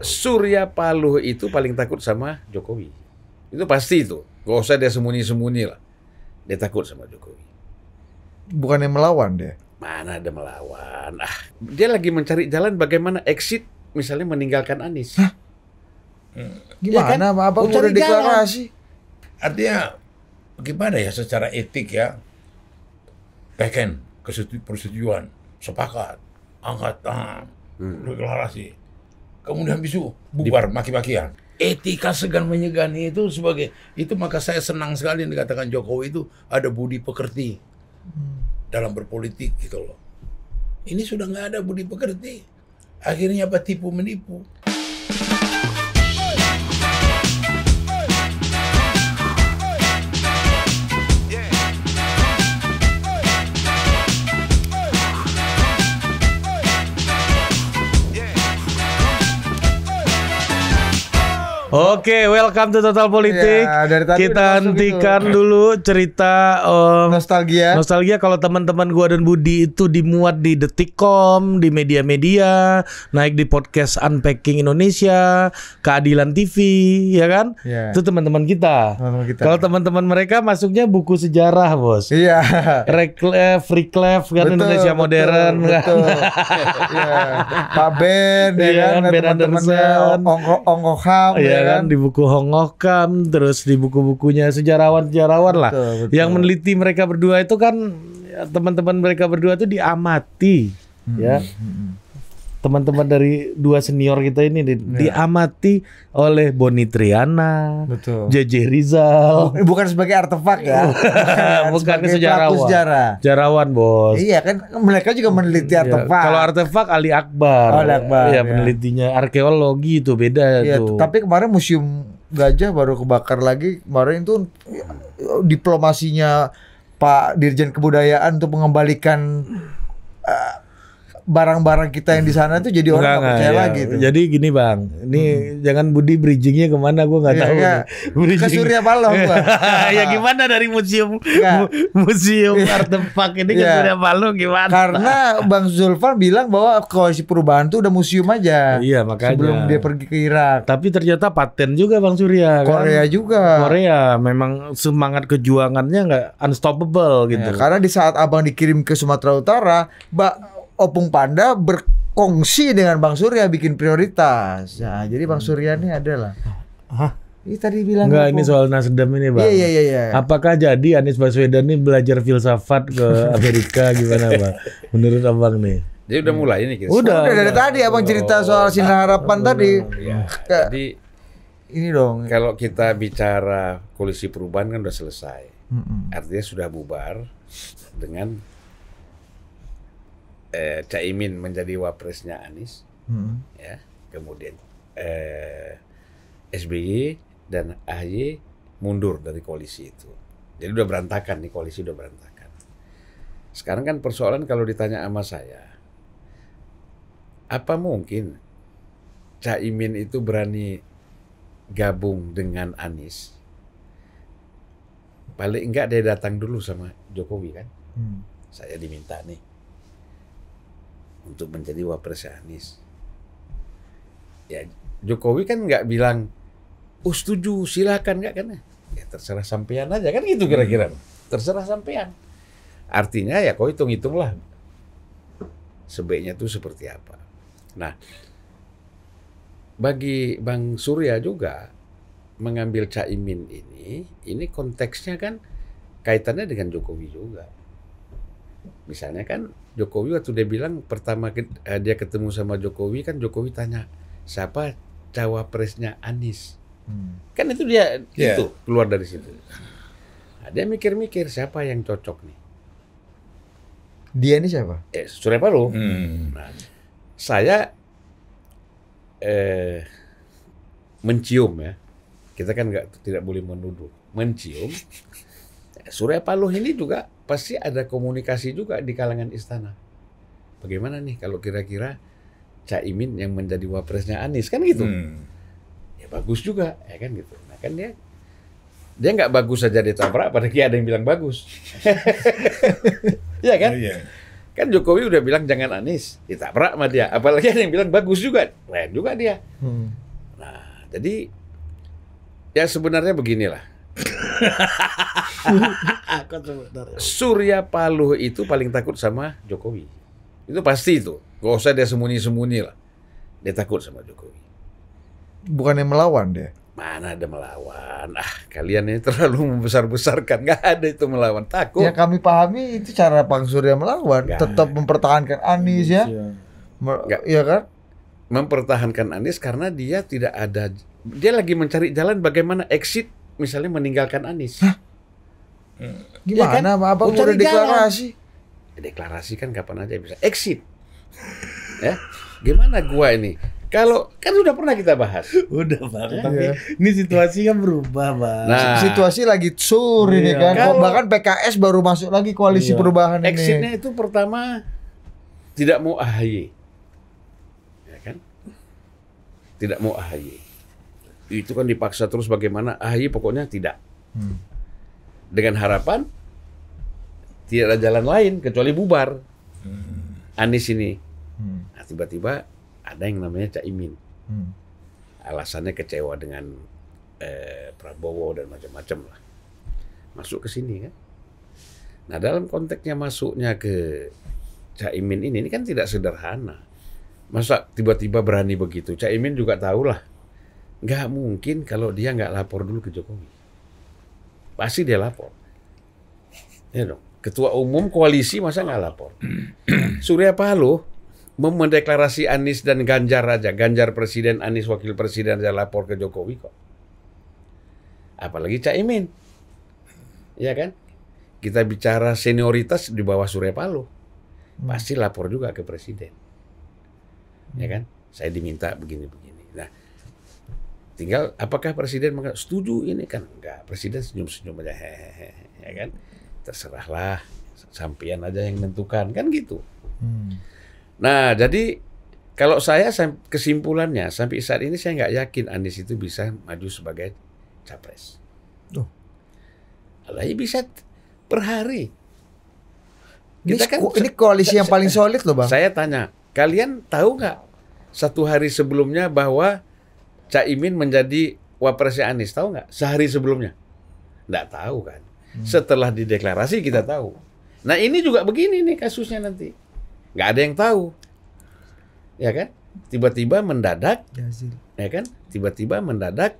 Surya Paloh itu paling takut sama Jokowi. Itu pasti itu. Gak usah dia sembunyi-sembunyi lah. Dia takut sama Jokowi. Bukannya melawan dia? Mana ada melawan. Ah, dia lagi mencari jalan bagaimana exit misalnya meninggalkan Anies. Hah? Gimana? Ya kan? Apa udah deklarasi? Artinya gimana ya secara etik ya? peken persetujuan, sepakat, angkat tangan, hmm. deklarasi kemudian bisu bubar maki-makian etika segan menyegani itu sebagai itu maka saya senang sekali yang dikatakan Jokowi itu ada budi pekerti hmm. dalam berpolitik gitu loh ini sudah nggak ada budi pekerti akhirnya apa tipu menipu Oke, okay, welcome to Total Politik. Ya, kita gitu. hentikan itu. dulu cerita um, nostalgia. Nostalgia kalau teman-teman gua dan Budi itu dimuat di Detikcom, di media-media, naik di podcast Unpacking Indonesia, Keadilan TV, ya kan? Ya. Itu teman-teman kita. teman kita. Kalau teman-teman mereka masuknya buku sejarah, Bos. Iya. Reclef, Reclef kan betul, Indonesia betul, modern betul. kan. Betul. ya. Pak Ben, ya, ya kan, teman-temannya Ongkoham. Ong- Ya kan? kan di buku Hongokam terus di buku-bukunya sejarawan-sejarawan lah betul, betul. yang meneliti mereka berdua itu kan ya, teman-teman mereka berdua itu diamati hmm, ya hmm. hmm, hmm teman-teman dari dua senior kita ini di, ya. diamati oleh Boni Triana, JJ Rizal. Oh, eh, bukan sebagai artefak ya. bukan, sejarawan. Sejarah. Sejarawan, Bos. Iya kan mereka juga meneliti ya, artefak. Kalau artefak Ali Akbar. Oh, Ali Akbar. Iya, ya. penelitinya arkeologi itu beda ya, tuh. Tapi kemarin museum gajah baru kebakar lagi kemarin itu diplomasinya Pak Dirjen Kebudayaan untuk mengembalikan uh, barang-barang kita yang di sana tuh jadi orang nggak percaya ya. lagi. Jadi gini bang, ini hmm. jangan Budi bridgingnya kemana gue nggak ya, tahu. Ya. Ke Surya Paloh ya gimana dari museum ya. museum iya. artefak ini ya. ke iya. Surya Paloh gimana? Karena Bang Zulfan bilang bahwa koalisi perubahan tuh udah museum aja. Iya makanya. Sebelum dia pergi ke Irak. Tapi ternyata paten juga Bang Surya. Kan? Korea kan? juga. Korea memang semangat kejuangannya nggak unstoppable iya, gitu. Ya, karena di saat abang dikirim ke Sumatera Utara, mbak Opung Panda berkongsi dengan Bang Surya bikin prioritas. Nah, jadi Bang Surya ini adalah Hah? Ini tadi bilang Enggak, ini soal Nasdem ini, Bang. Iya, iya, iya, iya. Apakah jadi Anies Baswedan ini belajar filsafat ke Amerika gimana, Bang? Menurut Abang nih. Jadi udah mulai ini kita. Udah, udah dari tadi Abang cerita soal oh. sinar harapan iya, tadi. Iya. Jadi ini dong. Kalau kita bicara koalisi perubahan kan udah selesai. Mm -mm. Artinya sudah bubar dengan eh, Caimin menjadi wapresnya Anies, hmm. ya, kemudian eh, SBY dan AHY mundur dari koalisi itu. Jadi udah berantakan nih koalisi udah berantakan. Sekarang kan persoalan kalau ditanya sama saya, apa mungkin Caimin itu berani gabung dengan Anies? Paling enggak dia datang dulu sama Jokowi kan? Hmm. Saya diminta nih untuk menjadi wapres Anies. Ya Jokowi kan nggak bilang, oh setuju silakan nggak kan? Ya terserah sampean aja kan gitu hmm. kira-kira. Terserah sampean. Artinya ya kau hitung hitunglah sebaiknya itu seperti apa. Nah, bagi Bang Surya juga mengambil Caimin ini, ini konteksnya kan kaitannya dengan Jokowi juga. Misalnya kan Jokowi waktu dia bilang pertama eh, dia ketemu sama Jokowi kan Jokowi tanya siapa cawapresnya Anies. Hmm. Kan itu dia yeah. itu keluar dari situ. Nah, dia mikir-mikir siapa yang cocok nih. Dia ini siapa? Eh, Surya Paloh. Hmm. Nah, saya eh, mencium ya. Kita kan nggak tidak boleh menuduh. Mencium Surya Paloh ini juga pasti ada komunikasi juga di kalangan istana. Bagaimana nih kalau kira-kira Caimin yang menjadi wapresnya Anies kan gitu? Hmm. Ya bagus juga, ya kan gitu. Nah kan dia dia nggak bagus saja ditabrak, padahal ada yang bilang bagus. Iya kan? Oh, yeah. Kan Jokowi udah bilang jangan Anies, ditabrak sama dia. Apalagi ada yang bilang bagus juga, keren juga dia. Hmm. Nah jadi ya sebenarnya beginilah Surya Paloh itu paling takut sama Jokowi. Itu pasti itu. Gak usah dia sembunyi-sembunyi lah. Dia takut sama Jokowi. Bukannya melawan dia? Mana ada melawan? Ah, kalian ini terlalu membesar-besarkan. Gak ada itu melawan. Takut. Ya kami pahami itu cara Pang Surya melawan. Gak. Tetap mempertahankan Anies ya. Iya. Gak. Iya kan? Mempertahankan Anies karena dia tidak ada... Dia lagi mencari jalan bagaimana exit misalnya meninggalkan Anies. Hah? Hmm. Gimana? Ya kan? Apa udah deklarasi? Deklarasi kan kapan aja bisa exit. ya. Gimana gua ini? Kalau kan sudah pernah kita bahas. Udah bang, ya, tapi ya. ini situasi kan berubah bang. Nah, situasi lagi sur iya. ini kan. Kalo, Bahkan PKS baru masuk lagi koalisi iya. perubahan ini. Exitnya itu pertama tidak mau AHY, ya kan? Tidak mau AHY itu kan dipaksa terus bagaimana AHY iya, pokoknya tidak. Hmm. Dengan harapan tidak ada jalan lain kecuali bubar. Hmm. Anies ini. Hmm. Nah, tiba-tiba ada yang namanya Caimin. Hmm. Alasannya kecewa dengan eh, Prabowo dan macam-macam lah. Masuk ke sini kan. Nah, dalam konteksnya masuknya ke Caimin ini ini kan tidak sederhana. Masa tiba-tiba berani begitu? Caimin juga tahu lah nggak mungkin kalau dia nggak lapor dulu ke Jokowi. Pasti dia lapor. Ya dong. Ketua umum koalisi masa nggak lapor? Surya Paloh mendeklarasi Anies dan Ganjar aja. Ganjar presiden, Anies wakil presiden aja lapor ke Jokowi kok. Apalagi Caimin. Ya kan? Kita bicara senioritas di bawah Surya Paloh. Pasti lapor juga ke presiden. Ya kan? Saya diminta begini-begini. Nah, Tinggal apakah presiden setuju ini kan enggak. Presiden senyum-senyum aja hehehe ya kan. Terserahlah sampean aja yang menentukan kan gitu. Hmm. Nah, jadi kalau saya kesimpulannya sampai saat ini saya nggak yakin Anies itu bisa maju sebagai capres. Tuh. Alanya bisa per hari. Kita kan ini, kan, ini koalisi yang paling solid loh bang. Saya tanya, kalian tahu nggak satu hari sebelumnya bahwa Caimin menjadi wapresnya Anies tahu nggak sehari sebelumnya nggak tahu kan hmm. setelah dideklarasi kita tahu nah ini juga begini nih kasusnya nanti nggak ada yang tahu ya kan tiba-tiba mendadak ya, ya kan tiba-tiba mendadak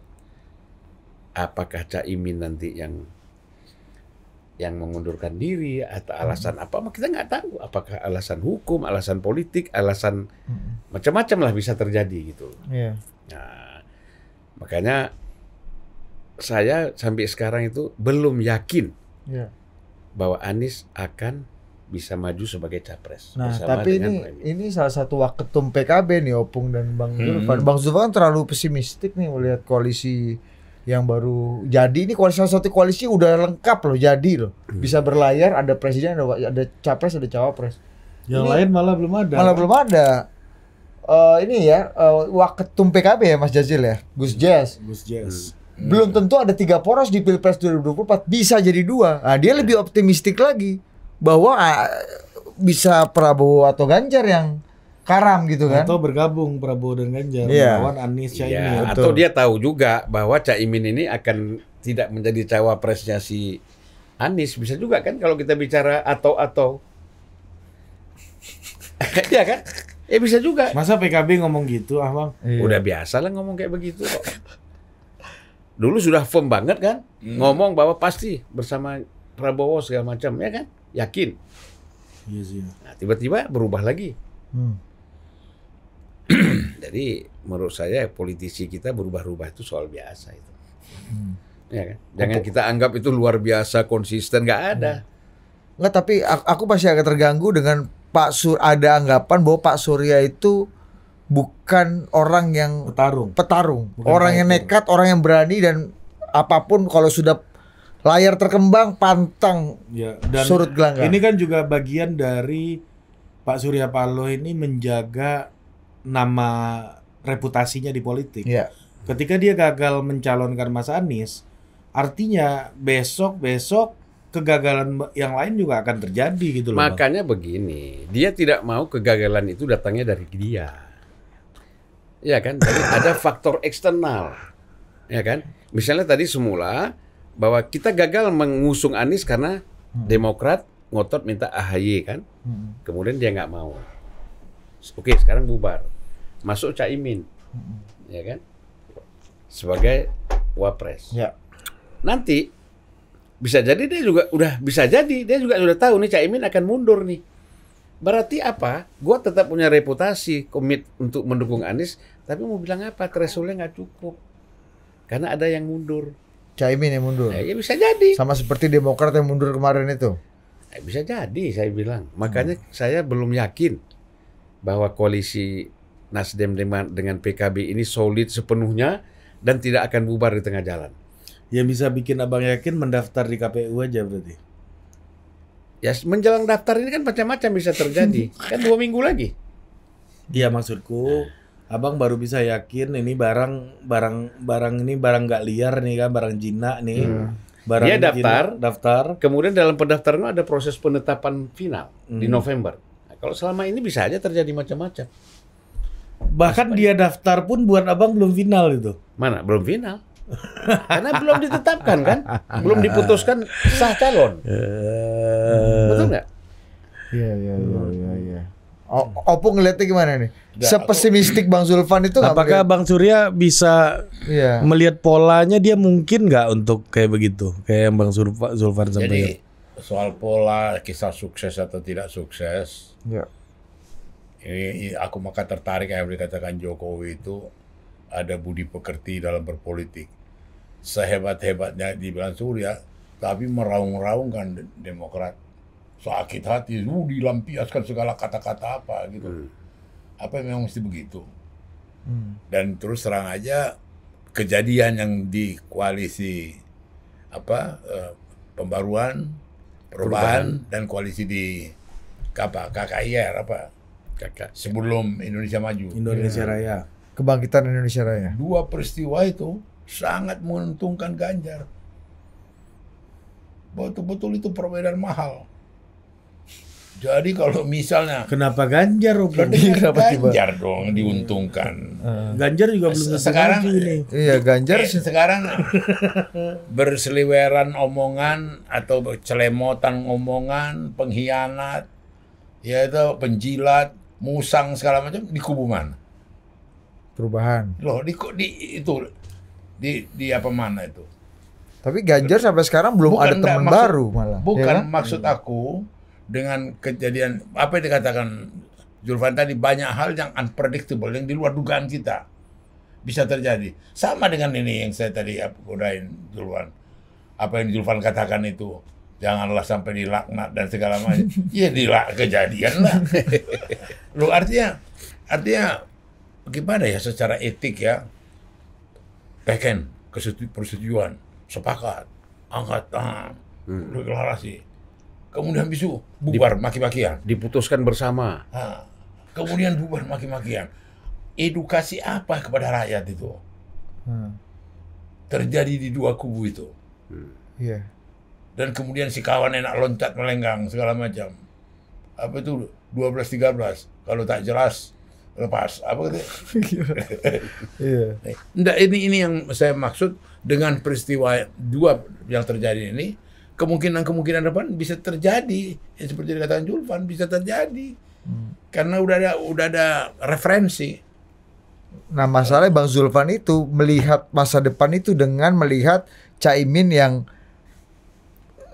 apakah Caimin nanti yang yang mengundurkan diri atau hmm. alasan hmm. apa kita nggak tahu apakah alasan hukum alasan politik alasan hmm. macam-macam lah bisa terjadi gitu yeah. nah Makanya saya sampai sekarang itu belum yakin ya. bahwa Anies akan bisa maju sebagai capres. Nah, tapi ini ini salah satu waketum PKB nih Opung dan Bang hmm. Zulfan. Hmm. Bang Zulfan terlalu pesimistik nih melihat koalisi yang baru jadi ini koalisi salah satu koalisi udah lengkap loh jadi loh hmm. bisa berlayar ada presiden ada ada capres ada cawapres yang ini, lain malah belum ada malah belum ada uh, ini ya uh, eh, waketum PKB ya Mas Jazil ya Gus Jazz Gus Jazz hmm. belum tentu ada tiga poros di Pilpres 2024 bisa jadi dua nah, dia iya. lebih optimistik lagi bahwa uh, bisa Prabowo atau Ganjar yang karam gitu kan atau bergabung Prabowo dan Ganjar yeah. melawan Anies Caimin iya, yeah. atau dia tahu juga bahwa Caimin ini akan tidak menjadi cawapresnya si Anies bisa juga kan kalau kita bicara atau atau ya kan Eh bisa juga. Masa PKB ngomong gitu, ah bang? Iya. Udah biasa lah ngomong kayak begitu kok. Dulu sudah firm banget kan, hmm. ngomong bahwa pasti bersama Prabowo segala macam, ya kan? Yakin. Iya sih. Ya. Nah, tiba-tiba berubah lagi. Hmm. Jadi menurut saya politisi kita berubah-ubah itu soal biasa itu. Hmm. Ya kan? Jangan Untuk... kita anggap itu luar biasa konsisten, nggak ada. Hmm. Nggak, tapi aku pasti agak terganggu dengan Pak Sur ada anggapan bahwa Pak Surya itu bukan orang yang petarung, petarung, orang yang nekat, orang yang berani dan apapun kalau sudah layar terkembang pantang ya, dan surut gelanggang. Ini kan juga bagian dari Pak Surya Paloh ini menjaga nama reputasinya di politik. Ya. Ketika dia gagal mencalonkan Mas Anies, artinya besok besok kegagalan yang lain juga akan terjadi gitu loh. Makanya begini, dia tidak mau kegagalan itu datangnya dari dia. Ya kan? Jadi ada faktor eksternal. Ya kan? Misalnya tadi semula bahwa kita gagal mengusung Anies karena hmm. Demokrat ngotot minta AHY kan. Hmm. Kemudian dia nggak mau. Oke, sekarang bubar. Masuk Caimin. Hmm. Ya kan? Sebagai wapres. Ya. Nanti bisa jadi dia juga udah bisa jadi dia juga sudah tahu nih Caimin akan mundur nih. Berarti apa? Gua tetap punya reputasi komit untuk mendukung Anies, tapi mau bilang apa? Thresholdnya nggak cukup karena ada yang mundur. Caimin yang mundur. Nah, ya bisa jadi. Sama seperti Demokrat yang mundur kemarin itu. Nah, bisa jadi saya bilang. Makanya hmm. saya belum yakin bahwa koalisi Nasdem dengan PKB ini solid sepenuhnya dan tidak akan bubar di tengah jalan. Yang bisa bikin abang yakin mendaftar di KPU aja berarti. Ya menjelang daftar ini kan macam-macam bisa terjadi. kan dua minggu lagi. Iya maksudku, abang baru bisa yakin ini barang barang barang ini barang nggak liar nih kan, barang jinak nih. Hmm. Barang Dia daftar, jinak, daftar. Kemudian dalam pendaftaran ada proses penetapan final hmm. di November. Nah, kalau selama ini bisa aja terjadi macam-macam. Bahkan dia daftar pun buat abang belum final itu. Mana? Belum final. Karena belum ditetapkan kan, belum diputuskan sah calon. uh, Betul nggak? Iya iya iya iya. Ya. Opung ngeliatnya gimana nih? Sepesimistik Bang Zulfan itu Apakah Bang Surya bisa iya. melihat polanya dia mungkin nggak untuk kayak begitu? Kayak yang Bang Zulfan, Zulfan sampai Jadi soal pola kisah sukses atau tidak sukses. Ya. Ini aku maka tertarik yang dikatakan Jokowi itu ada budi pekerti dalam berpolitik sehebat-hebatnya di dibilang Surya, tapi meraung-raungkan Demokrat. Sakit hati, lu dilampiaskan segala kata-kata apa gitu. Hmm. Apa memang mesti begitu? Hmm. Dan terus terang aja kejadian yang di koalisi apa eh, pembaruan, perubahan, perubahan dan koalisi di apa KKIR apa sebelum Indonesia Maju Indonesia ya. Raya kebangkitan Indonesia Raya dua peristiwa itu sangat menguntungkan Ganjar. Betul-betul itu perbedaan mahal. Jadi kalau misalnya kenapa Ganjar Jadi kenapa Ganjar tiba? dong diuntungkan. Eh, Ganjar juga belum sekarang ini. Iya Ganjar eh, sekarang berseliweran omongan atau celemotan omongan pengkhianat ya itu penjilat musang segala macam di kubu mana? Perubahan. Loh di, di itu di di apa mana itu. Tapi Ganjar sampai sekarang belum bukan ada teman baru malah. Iya bukan ya? maksud iya. aku dengan kejadian apa yang dikatakan Julvan tadi banyak hal yang unpredictable yang di luar dugaan kita bisa terjadi. Sama dengan ini yang saya tadi kudain Julvan. Apa yang Julvan katakan itu janganlah sampai dilaknat dan segala macam. iya dilak kejadian lah. Lu artinya artinya gimana ya secara etik ya Teken, persetujuan, sepakat, angkat tangan, hmm. deklarasi. Kemudian bisu, bubar Dip, maki-makian. Diputuskan bersama. Ha. Kemudian bubar maki-makian. Edukasi apa kepada rakyat itu? Hmm. Terjadi di dua kubu itu. Hmm. Yeah. Dan kemudian si kawan enak loncat melenggang segala macam. Apa itu 12 13 kalau tak jelas lepas apa gitu. Iya. iya. ini ini yang saya maksud dengan peristiwa dua yang terjadi ini kemungkinan-kemungkinan depan bisa terjadi ya, seperti dikatakan Julfan bisa terjadi hmm. karena udah ada udah ada referensi. Nah masalahnya Bang Zulfan itu melihat masa depan itu dengan melihat Caimin yang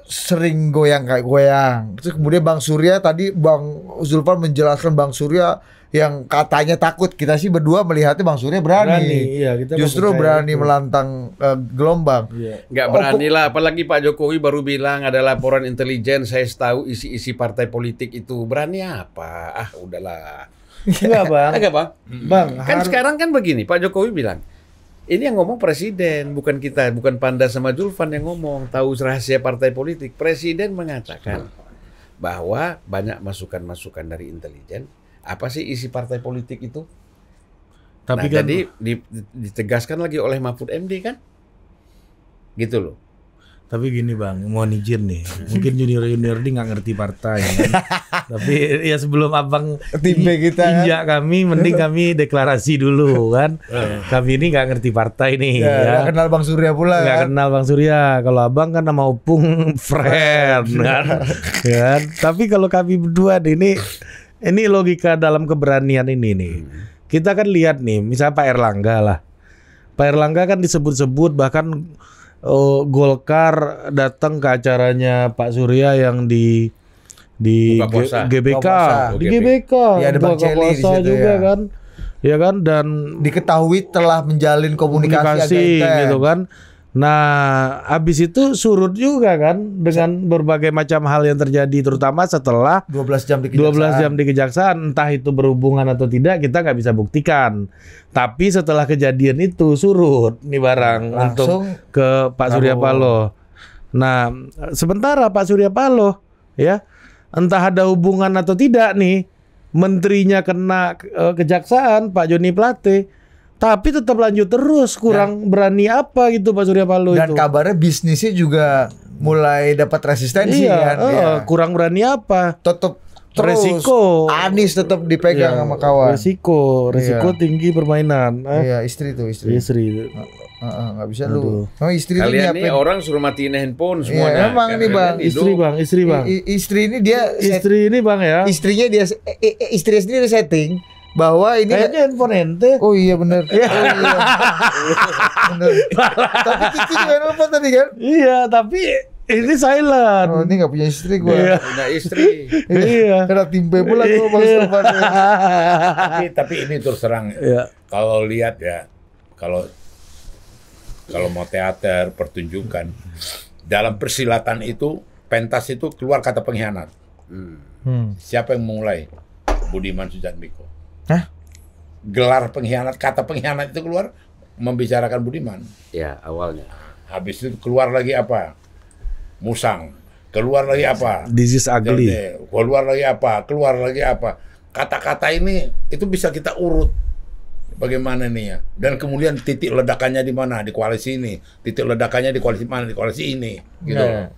sering goyang kayak goyang. Terus kemudian Bang Surya tadi Bang Zulfan menjelaskan Bang Surya yang katanya takut kita sih berdua melihatnya Bang Surya berani, berani iya, kita justru berani itu. melantang uh, gelombang iya. Gak oh, berani lah apalagi Pak Jokowi baru bilang ada laporan intelijen saya tahu isi-isi partai politik itu berani apa ah udahlah enggak bang enggak bang bang kan sekarang kan begini Pak Jokowi bilang ini yang ngomong presiden, bukan kita, bukan Panda sama Julvan yang ngomong. Tahu rahasia partai politik. Presiden mengatakan bahwa banyak masukan-masukan dari intelijen apa sih isi partai politik itu? Tapi nah, kan, di, ditegaskan lagi oleh Mahfud MD kan? Gitu loh. Tapi gini bang, mau izin nih. Mungkin junior-junior ini nggak ngerti partai. Ya kan? Tapi ya sebelum abang timnya kita kan? injak kami, mending kami deklarasi dulu kan. Eh. kami ini nggak ngerti partai nih. Ya, ya. Gak kenal bang Surya pula. gak kan? kenal bang Surya. Kalau abang kan nama opung friend kan. Ya kan? Tapi kalau kami berdua ini ini logika dalam keberanian ini nih. Hmm. Kita kan lihat nih, misalnya Pak Erlangga lah. Pak Erlangga kan disebut-sebut bahkan uh, Golkar datang ke acaranya Pak Surya yang di di G, GBK, di oh, GBK. Ya ada Bang Celi di situ juga ya. kan. Ya kan dan diketahui telah menjalin komunikasi, komunikasi gitu kan. Nah, habis itu surut juga kan dengan berbagai macam hal yang terjadi terutama setelah 12 jam di kejaksaan. 12 jam di kejaksaan, entah itu berhubungan atau tidak kita nggak bisa buktikan. Tapi setelah kejadian itu surut nih barang Langsung untuk ke Pak Surya Paloh. Nah, sementara Pak Surya Paloh ya, entah ada hubungan atau tidak nih, menterinya kena eh, kejaksaan Pak Joni Plate tapi tetap lanjut terus ya. kurang dan, berani apa gitu Pak Surya Paloh dan itu. kabarnya bisnisnya juga mulai dapat resistensi iya, kan uh, ya. kurang berani apa tetap terus resiko Anis tetap iya, dipegang iya, sama kawan resiko resiko iya. tinggi permainan eh. iya istri tuh istri istri itu nggak uh, uh, bisa Aduh. lu oh, istri kalian ini orang suruh matiin handphone semuanya iya, emang nih bang istri bang istri bang I istri ini dia istri ini bang ya istrinya dia eh, eh, istri sendiri setting bahwa ini kayaknya handphone ente. Oh iya benar. Iya. Oh, iya. bener. tapi Kiki juga handphone tadi kan? Iya, tapi ini silent. Oh, ini gak punya istri gue. Iya. Punya istri. Iya. iya. Kena timpe pula iya. gue pas tapi, tapi ini terus terang. Ya. Iya. Kalau lihat ya, kalau kalau mau teater, pertunjukan, dalam persilatan itu, pentas itu keluar kata pengkhianat. Hmm. Siapa yang mulai? Budiman Sujatmiko. Hah? Gelar pengkhianat, kata pengkhianat itu keluar membicarakan Budiman. Ya, awalnya. Habis itu keluar lagi apa? Musang. Keluar lagi apa? This is ugly. Keluar lagi apa? Keluar lagi apa? Kata-kata ini itu bisa kita urut bagaimana nih ya. Dan kemudian titik ledakannya di mana? Di koalisi ini. Titik ledakannya di koalisi mana? Di koalisi ini. Gitu. Nah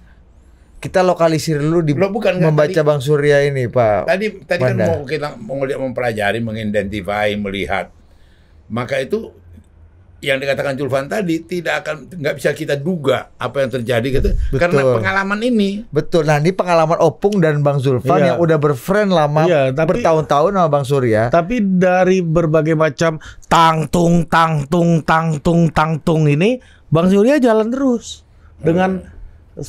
kita lokalisir dulu di Loh, bukan membaca tadi, Bang Surya ini, Pak. Tadi tadi Manda. kan mau kita mau mempelajari, mengidentifikasi, melihat. Maka itu yang dikatakan Julvan tadi tidak akan nggak bisa kita duga apa yang terjadi gitu betul. karena pengalaman ini betul nah ini pengalaman Opung dan Bang Zulfan iya. yang udah berfriend lama iya, tapi, bertahun-tahun sama Bang Surya tapi dari berbagai macam tangtung tangtung tangtung tangtung ini Bang Surya jalan terus dengan hmm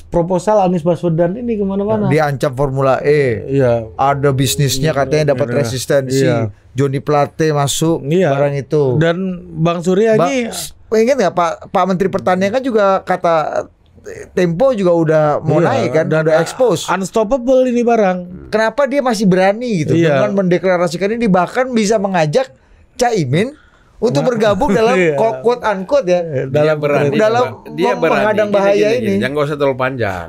proposal Anies Baswedan ini kemana-mana. diancam Formula E. Iya. Ada bisnisnya katanya dapat iya. resistensi. Iya. Joni Plate masuk iya. barang itu. Dan Bang Surya ba ini. Ingat nggak Pak Pak Menteri Pertanian kan juga kata eh, Tempo juga udah mau iya, naik kan, udah, udah expose. Unstoppable ini barang. Kenapa dia masih berani gitu iya. dengan mendeklarasikan ini bahkan bisa mengajak Caimin untuk bergabung dalam iya. quote ya dalam berani dalam dia berani, menghadang bahaya gini, gini, ini. Jangan gak usah terlalu panjang.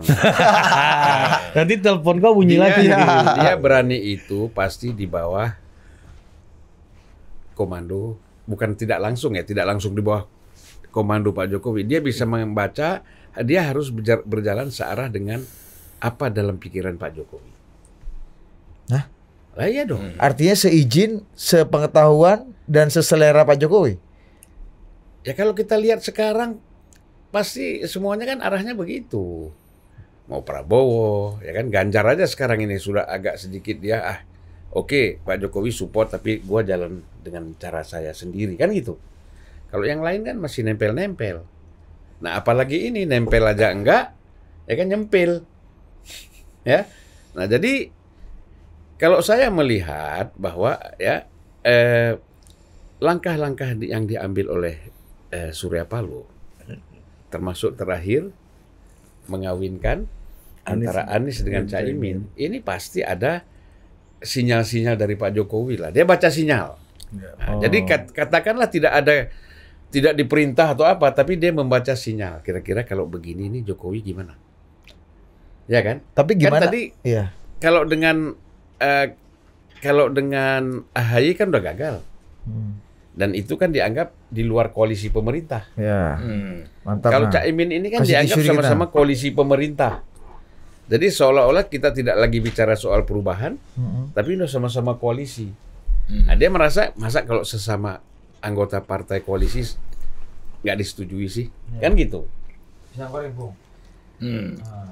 Nanti telepon kau bunyi dia, lagi. Ya. Dia berani itu pasti di bawah komando bukan tidak langsung ya, tidak langsung di bawah komando Pak Jokowi. Dia bisa membaca, dia harus berjalan searah dengan apa dalam pikiran Pak Jokowi. Nah, lah iya dong. Hmm. Artinya seizin, sepengetahuan dan seselera Pak Jokowi. Ya kalau kita lihat sekarang pasti semuanya kan arahnya begitu. Mau Prabowo, ya kan Ganjar aja sekarang ini sudah agak sedikit dia ah oke Pak Jokowi support tapi gue jalan dengan cara saya sendiri kan gitu. Kalau yang lain kan masih nempel-nempel. Nah, apalagi ini nempel aja enggak, ya kan nyempil. Ya. Nah, jadi kalau saya melihat bahwa ya eh, langkah-langkah eh, yang diambil oleh eh, Surya Paloh, termasuk terakhir mengawinkan Anis, antara Anies dengan Caimin, ini pasti ada sinyal-sinyal dari Pak Jokowi lah. Dia baca sinyal. Ya. Nah, oh. Jadi kat, katakanlah tidak ada tidak diperintah atau apa, tapi dia membaca sinyal. Kira-kira kalau begini ini Jokowi gimana? Ya kan? Tapi kan gimana? Kan tadi ya. kalau dengan Eh, kalau dengan AHY kan udah gagal. Hmm. Dan itu kan dianggap di luar koalisi pemerintah. Ya. Hmm. Mantap. Kalau nah. Cak Imin ini kan Kasih dianggap sama-sama nah. koalisi pemerintah. Jadi seolah-olah kita tidak lagi bicara soal perubahan, hmm. tapi udah sama-sama koalisi. Hmm. Nah, dia merasa masa kalau sesama anggota partai koalisi nggak disetujui sih, ya. kan gitu. Hmm. Ah,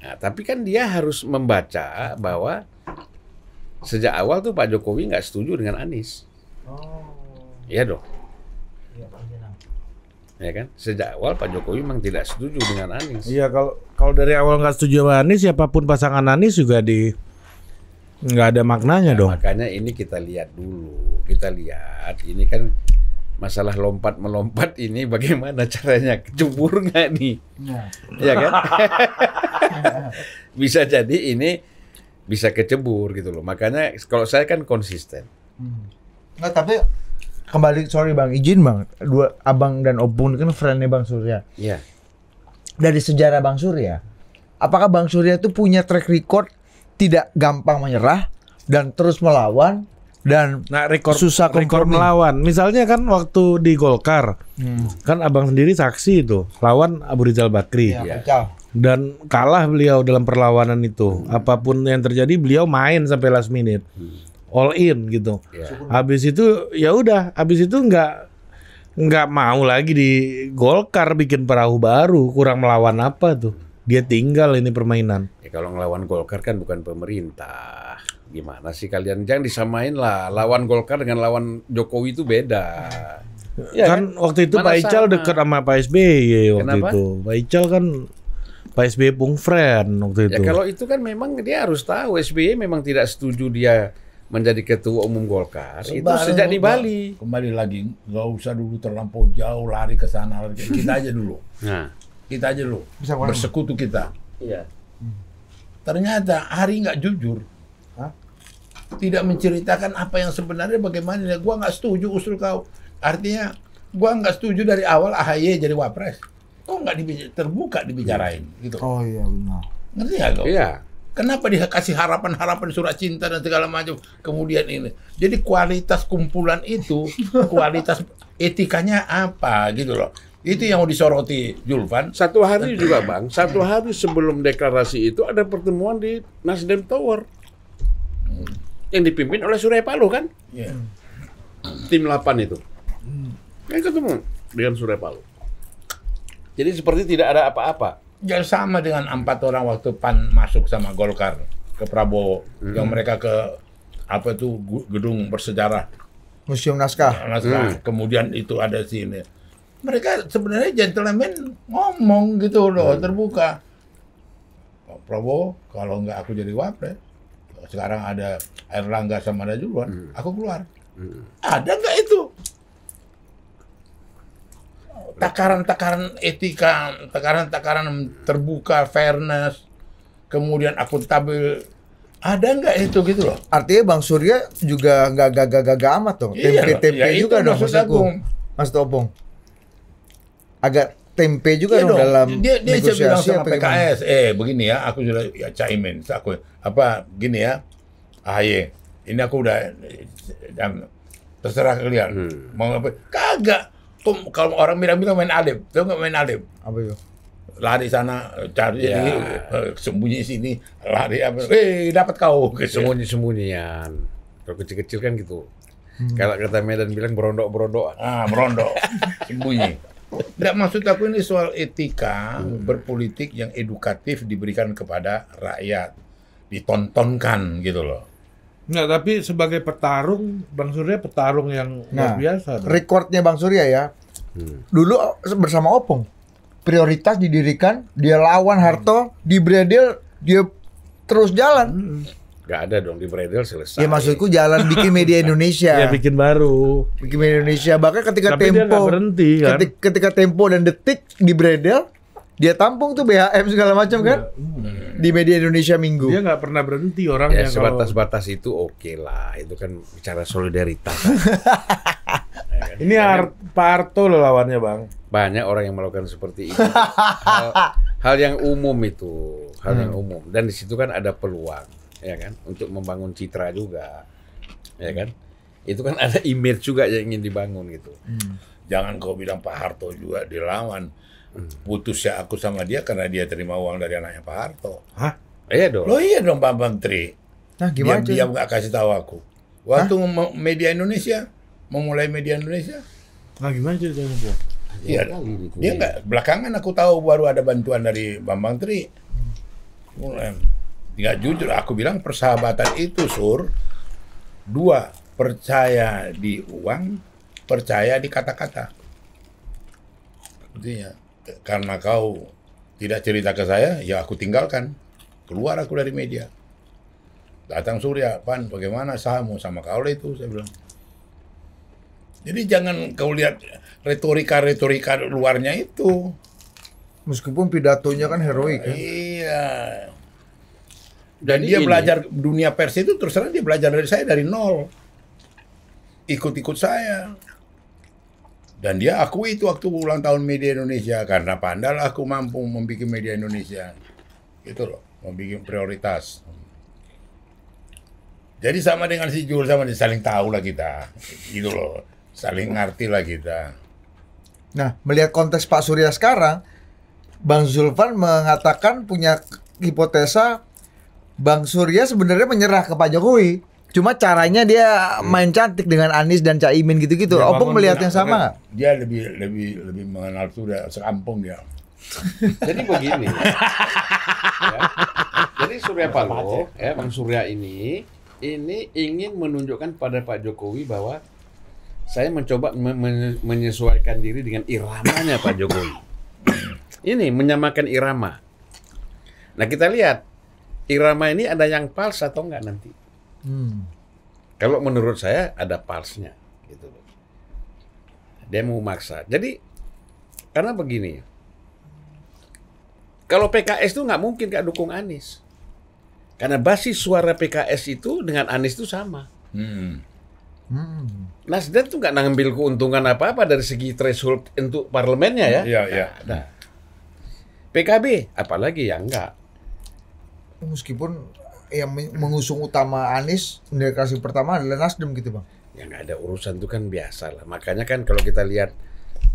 nah, tapi kan dia harus membaca bahwa sejak awal tuh Pak Jokowi nggak setuju dengan Anies. Oh. Iya dong. Iya, ya kan sejak awal Pak Jokowi memang tidak setuju dengan Anies. Iya kalau kalau dari awal nggak setuju sama Anies, siapapun pasangan Anies juga di nggak ada maknanya nah, dong. Makanya ini kita lihat dulu, kita lihat ini kan masalah lompat melompat ini bagaimana caranya kecebur nggak nih, Iya ya kan? Bisa jadi ini bisa kecebur gitu loh. Makanya kalau saya kan konsisten. Hmm. Nah, tapi kembali sorry Bang, izin Bang. Dua Abang dan Opung kan friendnya Bang Surya. Iya. Dari sejarah Bang Surya, apakah Bang Surya itu punya track record tidak gampang menyerah dan terus melawan dan nah, rekor susah rekor melawan. Misalnya kan waktu di Golkar, hmm. kan abang sendiri saksi itu lawan Abu Rizal Bakri. Ya, ya dan kalah beliau dalam perlawanan itu. Apapun yang terjadi beliau main sampai last minute. All in gitu. Yeah. Habis itu ya udah, habis itu nggak nggak mau lagi di Golkar bikin perahu baru, kurang melawan apa tuh. Dia tinggal ini permainan. Ya, kalau ngelawan Golkar kan bukan pemerintah. Gimana sih kalian? Jangan disamain lah. Lawan Golkar dengan lawan Jokowi itu beda. Ya, kan, kan waktu itu Pak Ical dekat sama Pak SBY waktu Kenapa? itu. Pak Ical kan Pak SBY Bung Friend waktu ya, itu. Ya, kalau itu kan memang dia harus tahu SBY memang tidak setuju dia menjadi ketua umum Golkar itu sejak di Bali. Kembali lagi, nggak usah dulu terlampau jauh lari ke sana. Lari ke, kita aja dulu. Nah. Kita aja dulu. Bisa Bersekutu kita. Iya. Ternyata hari nggak jujur. Tidak menceritakan apa yang sebenarnya bagaimana. Gua nggak setuju usul kau. Artinya gue nggak setuju dari awal AHY jadi wapres kok nggak terbuka dibicarain iya. gitu. Oh iya benar. Ngerti nggak kau? Iya. Kenapa dikasih harapan-harapan surat cinta dan segala macam kemudian ini. Jadi kualitas kumpulan itu, kualitas etikanya apa gitu loh. Itu yang mau disoroti Julvan. Satu hari juga Bang, satu hari sebelum deklarasi itu ada pertemuan di Nasdem Tower. Hmm. Yang dipimpin oleh Surya Paloh kan? Yeah. Tim 8 itu. Hmm. Yang ketemu dengan Surya Paloh. Jadi seperti tidak ada apa-apa. Ya sama dengan empat orang waktu PAN masuk sama Golkar ke Prabowo, hmm. yang mereka ke apa itu gedung bersejarah Museum Naskah. Naskah. Hmm. Kemudian itu ada sini. Mereka sebenarnya gentleman ngomong gitu loh, hmm. terbuka. Pak Prabowo, kalau nggak aku jadi wapres, sekarang ada Erlangga sama Najwa, hmm. aku keluar. Hmm. Ada nggak itu? takaran-takaran etika, takaran-takaran terbuka, fairness, kemudian akuntabel ada nggak itu gitu loh? Artinya Bang Surya juga nggak gagah-gagah amat dong. Iya, tempe tempe ya juga dong maksud aku. Mas Topong. Agak tempe juga iya dong, dong dalam dia, dia negosiasi bilang sama apa PKS. Gimana? Eh begini ya, aku sudah ya caimin, aku apa gini ya, ahy. Ini aku udah eh, dan terserah kalian. Hmm. Mau apa? Kagak kok kalau orang bilang-bilang main alim, tuh nggak main alim. Apa itu? lari sana cari ya. ini, eh, sembunyi sini lari apa eh hey, dapat kau gitu. Iya. sembunyi sembunyian kalau kecil kecil kan gitu hmm. kalau kata Medan bilang berondok berondok ah berondok sembunyi Tidak maksud aku ini soal etika hmm. berpolitik yang edukatif diberikan kepada rakyat ditontonkan gitu loh Nah tapi sebagai petarung, Bang Surya petarung yang nah, luar biasa. rekornya Bang Surya ya, hmm. dulu oh, bersama Opung, prioritas didirikan, dia lawan Harto, hmm. di Bredel dia terus jalan. Hmm. Gak ada dong di Bredel selesai. Ya maksudku jalan bikin media Indonesia. ya bikin baru. Bikin media Indonesia bahkan ketika Tapi Tempo berhenti kan. Ketika, ketika Tempo dan Detik di Bredel dia tampung tuh BHM segala macam kan iya, hmm. di media Indonesia Minggu. Dia nggak pernah berhenti orang ya, sebatas-batas kalau... itu oke okay lah, itu kan bicara solidaritas. Iya kan. Ini Ar Parto loh lawannya bang. Banyak orang yang melakukan seperti itu. hal, hal yang umum itu, hal hmm. yang umum. Dan di situ kan ada peluang, ya kan, untuk membangun citra juga, ya kan. Itu kan ada image juga yang ingin dibangun gitu. Hmm. Jangan kau bilang Pak Harto juga dilawan putus ya aku sama dia karena dia terima uang dari anaknya Pak Harto. Hah? Iya dong. Loh iya dong Pak Menteri. Nah gimana Dia, dia nggak kasih tahu aku. Waktu Hah? media Indonesia, memulai media Indonesia. Nah gimana ceritanya Iya, dia nggak belakangan aku tahu baru ada bantuan dari Bambang Tri. Mulai nggak jujur, aku bilang persahabatan itu sur dua percaya di uang, percaya di kata-kata. Iya karena kau tidak cerita ke saya, ya aku tinggalkan. Keluar aku dari media. Datang Surya, Pan, bagaimana sahamu sama kau itu? Saya bilang. Jadi jangan kau lihat retorika-retorika luarnya itu. Meskipun pidatonya kan heroik ya. Iya. Dan Jadi dia ini. belajar dunia pers itu terus terang dia belajar dari saya dari nol. Ikut-ikut saya. Dan dia akui itu waktu ulang tahun media Indonesia karena pandal aku mampu membuat media Indonesia. Itu loh, membuat prioritas. Jadi sama dengan si Jul sama dia saling tahu lah kita. Itu loh, saling ngerti lah kita. Nah, melihat konteks Pak Surya sekarang, Bang Zulfan mengatakan punya hipotesa Bang Surya sebenarnya menyerah ke Pak Jokowi Cuma caranya dia hmm. main cantik dengan Anies dan Caimin gitu-gitu. Ya, Opung melihat yang sama Dia lebih lebih lebih mengenal sudah Serampung dia. Jadi begini. ya. Jadi Surya Paloh, ya Bang Surya ini ini ingin menunjukkan pada Pak Jokowi bahwa saya mencoba menyesuaikan diri dengan iramanya Pak Jokowi. Ini menyamakan irama. Nah kita lihat irama ini ada yang palsu atau enggak nanti. Hmm. Kalau menurut saya ada palsnya gitu loh. Dia mau maksa. Jadi karena begini. Kalau PKS itu nggak mungkin nggak dukung Anies. Karena basis suara PKS itu dengan Anies itu sama. Hmm. Hmm. Nasdem tuh nggak ngambil keuntungan apa-apa dari segi threshold untuk parlemennya ya. Iya, iya. Nah, nah. PKB apalagi ya nggak. Meskipun yang mengusung utama Anies mendeklarasi pertama adalah Nasdem gitu bang yang ada urusan itu kan biasa lah makanya kan kalau kita lihat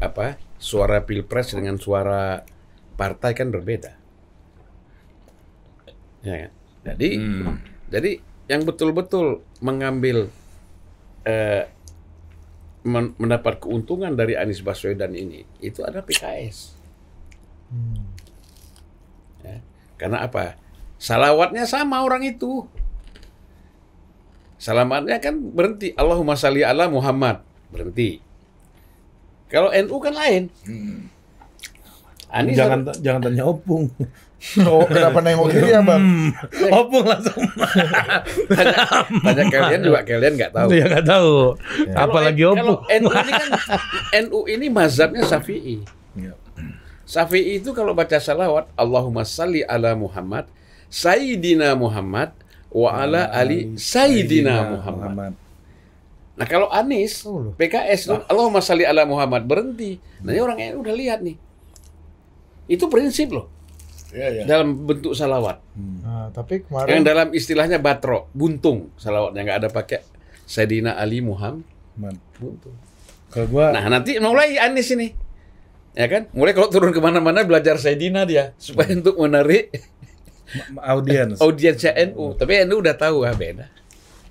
apa suara pilpres dengan suara partai kan berbeda ya kan? jadi hmm. jadi yang betul-betul mengambil eh, men mendapat keuntungan dari Anies Baswedan ini itu ada PKS hmm. ya. karena apa Salawatnya sama orang itu. Salamatnya kan berhenti. Allahumma salli ala Muhammad. Berhenti. Kalau NU kan lain. Hmm. jangan jangan tanya opung. Oh, kenapa nengok kiri ya bang? Hmm, opung langsung. Banyak kalian juga kalian nggak tahu. Ya nggak tahu. Ya. Apalagi opung. Kalau NU ini kan NU ini mazhabnya Syafi'i. Ya. Syafi'i itu kalau baca salawat Allahumma salli ala Muhammad Sayyidina Muhammad wa ala ali Sayyidina Muhammad. Muhammad. Nah kalau Anies, oh, PKS, nah. Allahumma salli ala Muhammad berhenti. Nah ini orang NU udah lihat nih, itu prinsip loh. Ya, ya. Dalam bentuk salawat. Hmm. Nah, tapi kemarin yang dalam istilahnya batro, buntung salawatnya nggak ada pakai Sayyidina Ali Muhammad. Buntung. Kalau gua Nah, nanti mulai Anies ini. Ya kan? Mulai kalau turun kemana mana belajar Sayyidina dia supaya hmm. untuk menarik Audiens. Audiens NU, tapi NU udah tahu ah beda.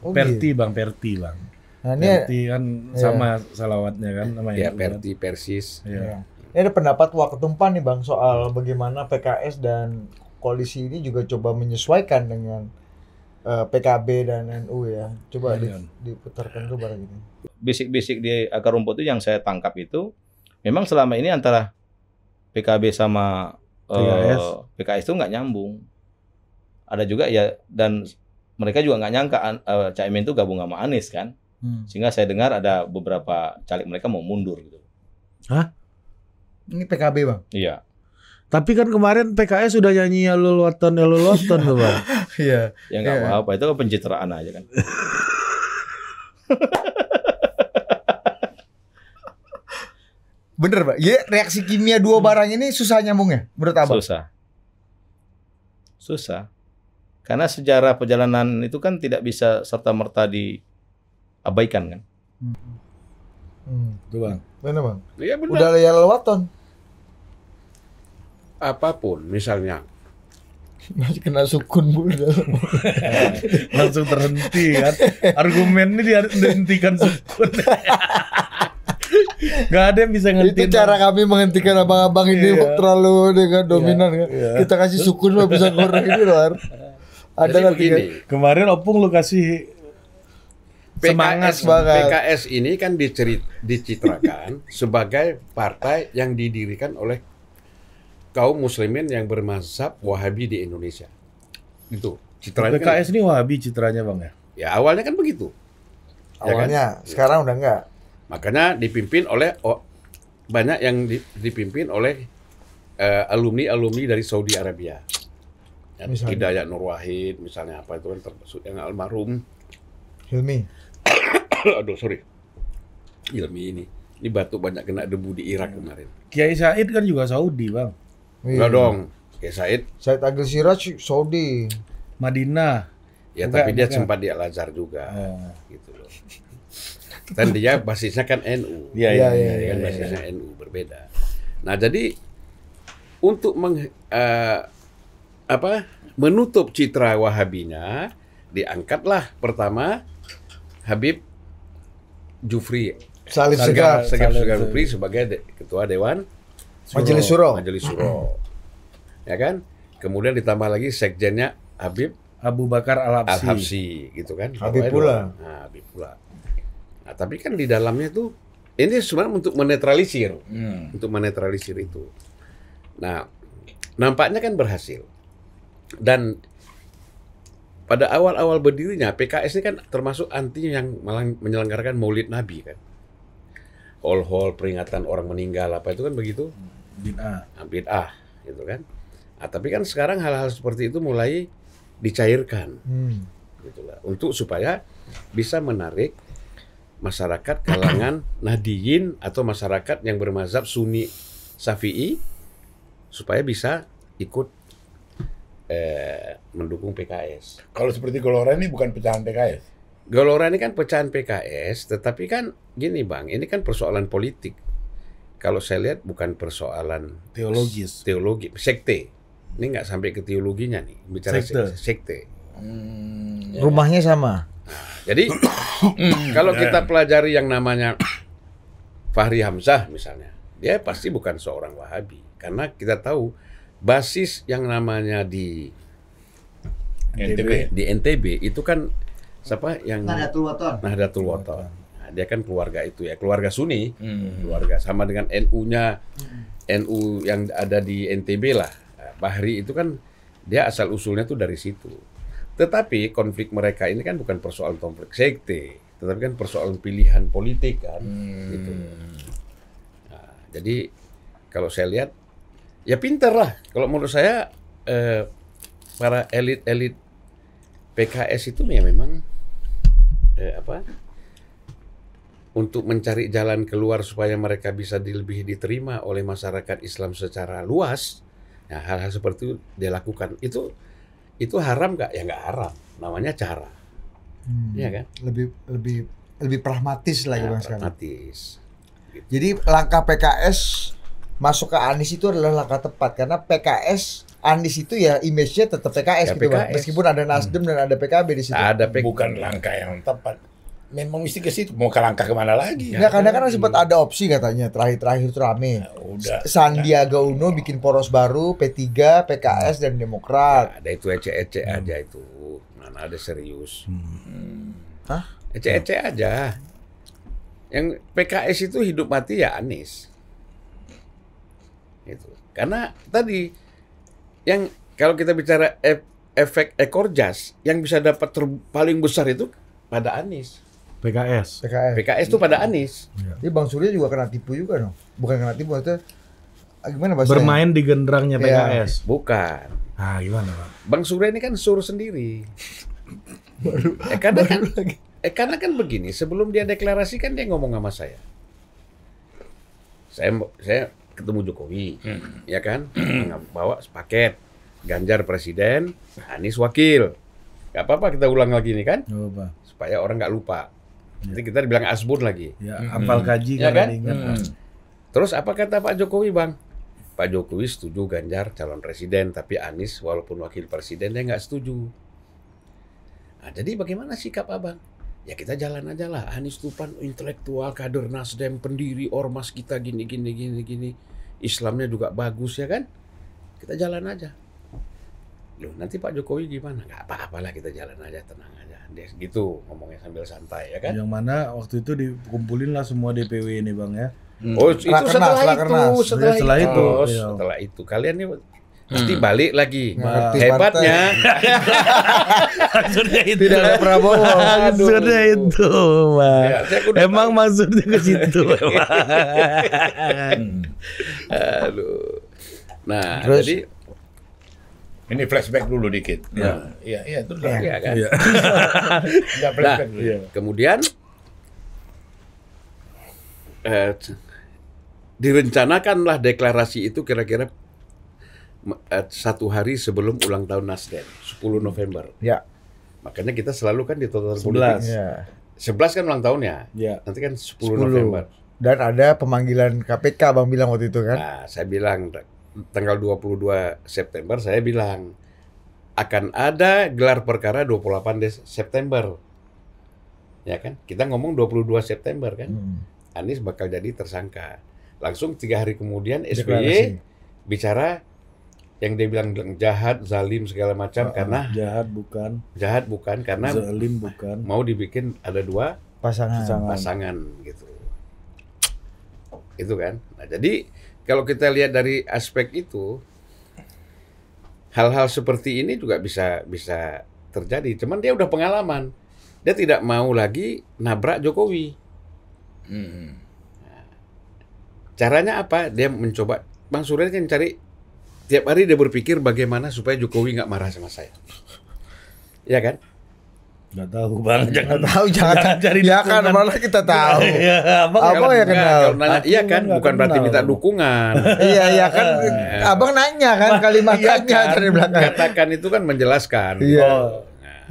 Oh, Perti iya. Bang Perti Bang. Nah, ini ya- Perti kan iya. sama salawatnya kan namanya. Ya kan. Perti Persis. Iya. iya. Ini ada pendapat tumpah nih Bang soal bagaimana PKS dan koalisi ini juga coba menyesuaikan dengan uh, eh, PKB dan NU ya. Coba ya, diputarkan tuh barang ini. bisik basic di akar rumput itu yang saya tangkap itu memang selama ini antara PKB sama PKS, uh, eh, PKS itu nggak nyambung ada juga ya dan mereka juga nggak nyangka uh, eh, Caimin itu gabung sama Anies kan. Hmm. Sehingga saya dengar ada beberapa caleg mereka mau mundur gitu. Hah? Ini PKB, Bang? Iya. Tapi kan kemarin PKS sudah nyanyi ya loloton ya loloton tuh, Bang. Iya. ya nggak ya, apa-apa, itu kan pencitraan aja kan. Bener, Pak. Ya, reaksi kimia dua barang ini susah nyambung ya menurut Abang? Susah. Susah. Karena sejarah perjalanan itu kan tidak bisa serta merta diabaikan kan. Hmm. hmm. bang. Mana bang? Ya, benar. Udah ya lewatan. Apapun misalnya. Masih kena sukun bu. Langsung terhenti kan. Argumen ini dihentikan sukun. Gak ada yang bisa ngerti. Itu cara kami menghentikan abang-abang ini iya. terlalu dengan iya. dominan iya. kan. iya. Kita kasih sukun bisa goreng ini luar. Ada Jadi begini. Kemarin opung lu kasih PKS, semangat PKS ini kan dicerit, dicitrakan sebagai partai yang didirikan oleh kaum muslimin yang bermazhab Wahabi di Indonesia. Itu citranya. PKS kan, ini Wahabi citranya Bang ya? Ya awalnya kan begitu. Ya kan? Awalnya, ya kan? sekarang udah enggak. Makanya dipimpin oleh oh, banyak yang dipimpin oleh uh, eh, alumni -alumni dari Saudi Arabia misalnya. Hidayat Nur Wahid misalnya apa itu kan termasuk yang almarhum Hilmi aduh sorry Hilmi ini ini batuk banyak kena debu di Irak iya. kemarin Kiai Said kan juga Saudi bang iya. enggak iya. dong Kiai Said Said Agil Siraj Saudi Madinah ya enggak, tapi dia sempat di Al Azhar juga oh. gitu loh dan dia basisnya kan NU ya, ya, ya, ya, ya, kan iya, basisnya ya. NU berbeda nah jadi untuk meng, uh, apa menutup citra Wahabinya diangkatlah pertama Habib Jufri Segar Segar Jufri sebagai de, ketua Dewan Majelis Suro Majelis Suro ya kan kemudian ditambah lagi sekjennya Habib Abu Bakar Al Habsi, gitu kan Habib pula nah, Habib pula nah tapi kan di dalamnya tuh ini sebenarnya untuk menetralisir hmm. untuk menetralisir itu nah nampaknya kan berhasil dan pada awal-awal berdirinya PKS ini kan termasuk anti yang malah menyelenggarakan Maulid Nabi kan. All hall peringatan orang meninggal apa itu kan begitu? Bid'ah. Ah, bid'ah gitu kan. Nah, tapi kan sekarang hal-hal seperti itu mulai dicairkan. Hmm. Gitulah. Untuk supaya bisa menarik masyarakat kalangan nahdiyin atau masyarakat yang bermazhab Sunni Syafi'i supaya bisa ikut Eh, mendukung PKS. Kalau seperti Gelora ini bukan pecahan PKS. Gelora ini kan pecahan PKS, tetapi kan gini Bang, ini kan persoalan politik. Kalau saya lihat bukan persoalan teologis, teologi, sekte. Ini nggak sampai ke teologinya nih, bicara sekte. sekte. Hmm, ya. ya rumahnya kan? sama. Nah, jadi kalau ya. kita pelajari yang namanya Fahri Hamzah misalnya, dia pasti bukan seorang Wahabi karena kita tahu basis yang namanya di NTB. di NTB itu kan siapa yang Nahdlatul Wathon. Nahdlatul Wathon. Nah, dia kan keluarga itu ya, keluarga Sunni, hmm. keluarga sama dengan NU-nya NU yang ada di NTB lah. Nah, Bahri itu kan dia asal usulnya tuh dari situ. Tetapi konflik mereka ini kan bukan persoalan konflik sekte, tetapi kan persoalan pilihan politik kan hmm. gitu. Nah, jadi kalau saya lihat ya pinter lah. Kalau menurut saya eh, para elit-elit PKS itu ya memang eh, apa untuk mencari jalan keluar supaya mereka bisa lebih diterima oleh masyarakat Islam secara luas. Nah, hal-hal seperti itu lakukan Itu itu haram nggak? Ya nggak haram. Namanya cara. Hmm. Iya kan? Lebih lebih lebih pragmatis lah ya, nah, Pragmatis. Gitu. Jadi langkah PKS masuk ke Anies itu adalah langkah tepat karena PKS Anies itu ya image-nya tetap PKS ya, gitu kan. PKS. Meskipun ada Nasdem hmm. dan ada PKB di situ. Ada PKB. bukan langkah yang tepat. Memang mesti ke situ. Mau ke langkah kemana lagi? ya, karena kan sempat ada opsi katanya terakhir-terakhir itu rame. Ya, udah. Sandiaga Uno bikin poros baru P3, PKS dan Demokrat. Ya, ada itu ece-ece hmm. aja itu. Mana ada serius. Hmm. Hah? Ece-ece aja. Yang PKS itu hidup mati ya Anies gitu karena tadi yang kalau kita bicara ef efek ekor jas yang bisa dapat paling besar itu pada Anies PKS PKS PKS itu pada iya. Anies ya. jadi Bang Surya juga kena tipu juga dong bukan kena tipu maksudnya ah, gimana bahasanya? bermain di genderangnya PKS ya. bukan ah gimana Bang Bang Surya ini kan suruh sendiri baru eh, karena baru kan, lagi. Eh, karena kan begini sebelum dia deklarasikan dia ngomong sama saya saya saya ketemu Jokowi, hmm. ya kan? Bawa sepaket Ganjar presiden, Anies wakil. Gak apa-apa kita ulang lagi nih kan? Lupa. Supaya orang nggak lupa. Ya. Nanti ya. kita dibilang asbun lagi. Ya, hmm. apal kaji ya kan? Hmm. Terus apa kata Pak Jokowi, Bang? Pak Jokowi setuju Ganjar calon presiden, tapi Anies walaupun wakil presiden dia nggak setuju. Nah, jadi bagaimana sikap Abang? ya kita jalan aja lah Anies Tupan intelektual kader Nasdem pendiri ormas kita gini gini gini gini Islamnya juga bagus ya kan? Kita jalan aja. Loh, nanti Pak Jokowi gimana? Gak apa-apalah kita jalan aja, tenang aja. Dia gitu ngomongnya sambil santai ya kan? Yang mana waktu itu dikumpulin lah semua DPW ini Bang ya. Hmm. Oh, itu setelah, itu, setelah, itu, setelah itu. Oh, iya. Setelah itu. Kalian nih Pasti hmm. balik lagi. Nah, Hebatnya. maksudnya itu. Tidak ada Prabowo. maksudnya itu, Ya, emang tahu. maksudnya ke situ, Aduh. Nah, Terus, jadi ini flashback dulu dikit. ya, nah, iya, iya, terus ya, ya, kan. ya. flashback nah, dulu. Iya. Kemudian eh, direncanakanlah deklarasi itu kira-kira satu hari sebelum ulang tahun Nasdem, 10 hmm. November. Ya. Makanya kita selalu kan di total 11. Ya. 11 kan ulang tahunnya. Ya. Nanti kan 10, 10 November. Dan ada pemanggilan KPK Bang bilang waktu itu kan? Nah, saya bilang tanggal 22 September saya bilang akan ada gelar perkara 28 Des September. Ya kan? Kita ngomong 22 September kan. Hmm. Anies bakal jadi tersangka. Langsung tiga hari kemudian SBY bicara yang dia bilang jahat, zalim segala macam nah, karena jahat bukan jahat bukan karena zalim bukan mau dibikin ada dua pasangan pasangan, pasangan gitu itu kan nah jadi kalau kita lihat dari aspek itu hal-hal seperti ini juga bisa bisa terjadi cuman dia udah pengalaman dia tidak mau lagi nabrak Jokowi hmm. Nah, caranya apa dia mencoba Bang Surya kan cari tiap hari dia berpikir bagaimana supaya Jokowi nggak marah sama saya. Iya kan? Gak tahu bang, jangan tahu, jangan, jangan cari ya kan, malah kita tahu. ya, abang abang ya kenal. nanya, iya kan, bukan kenal. berarti minta dukungan. iya iya kan, iya. abang nanya kan kalimatnya iya kan, dari belakang. Katakan itu kan menjelaskan. Iya. Oh.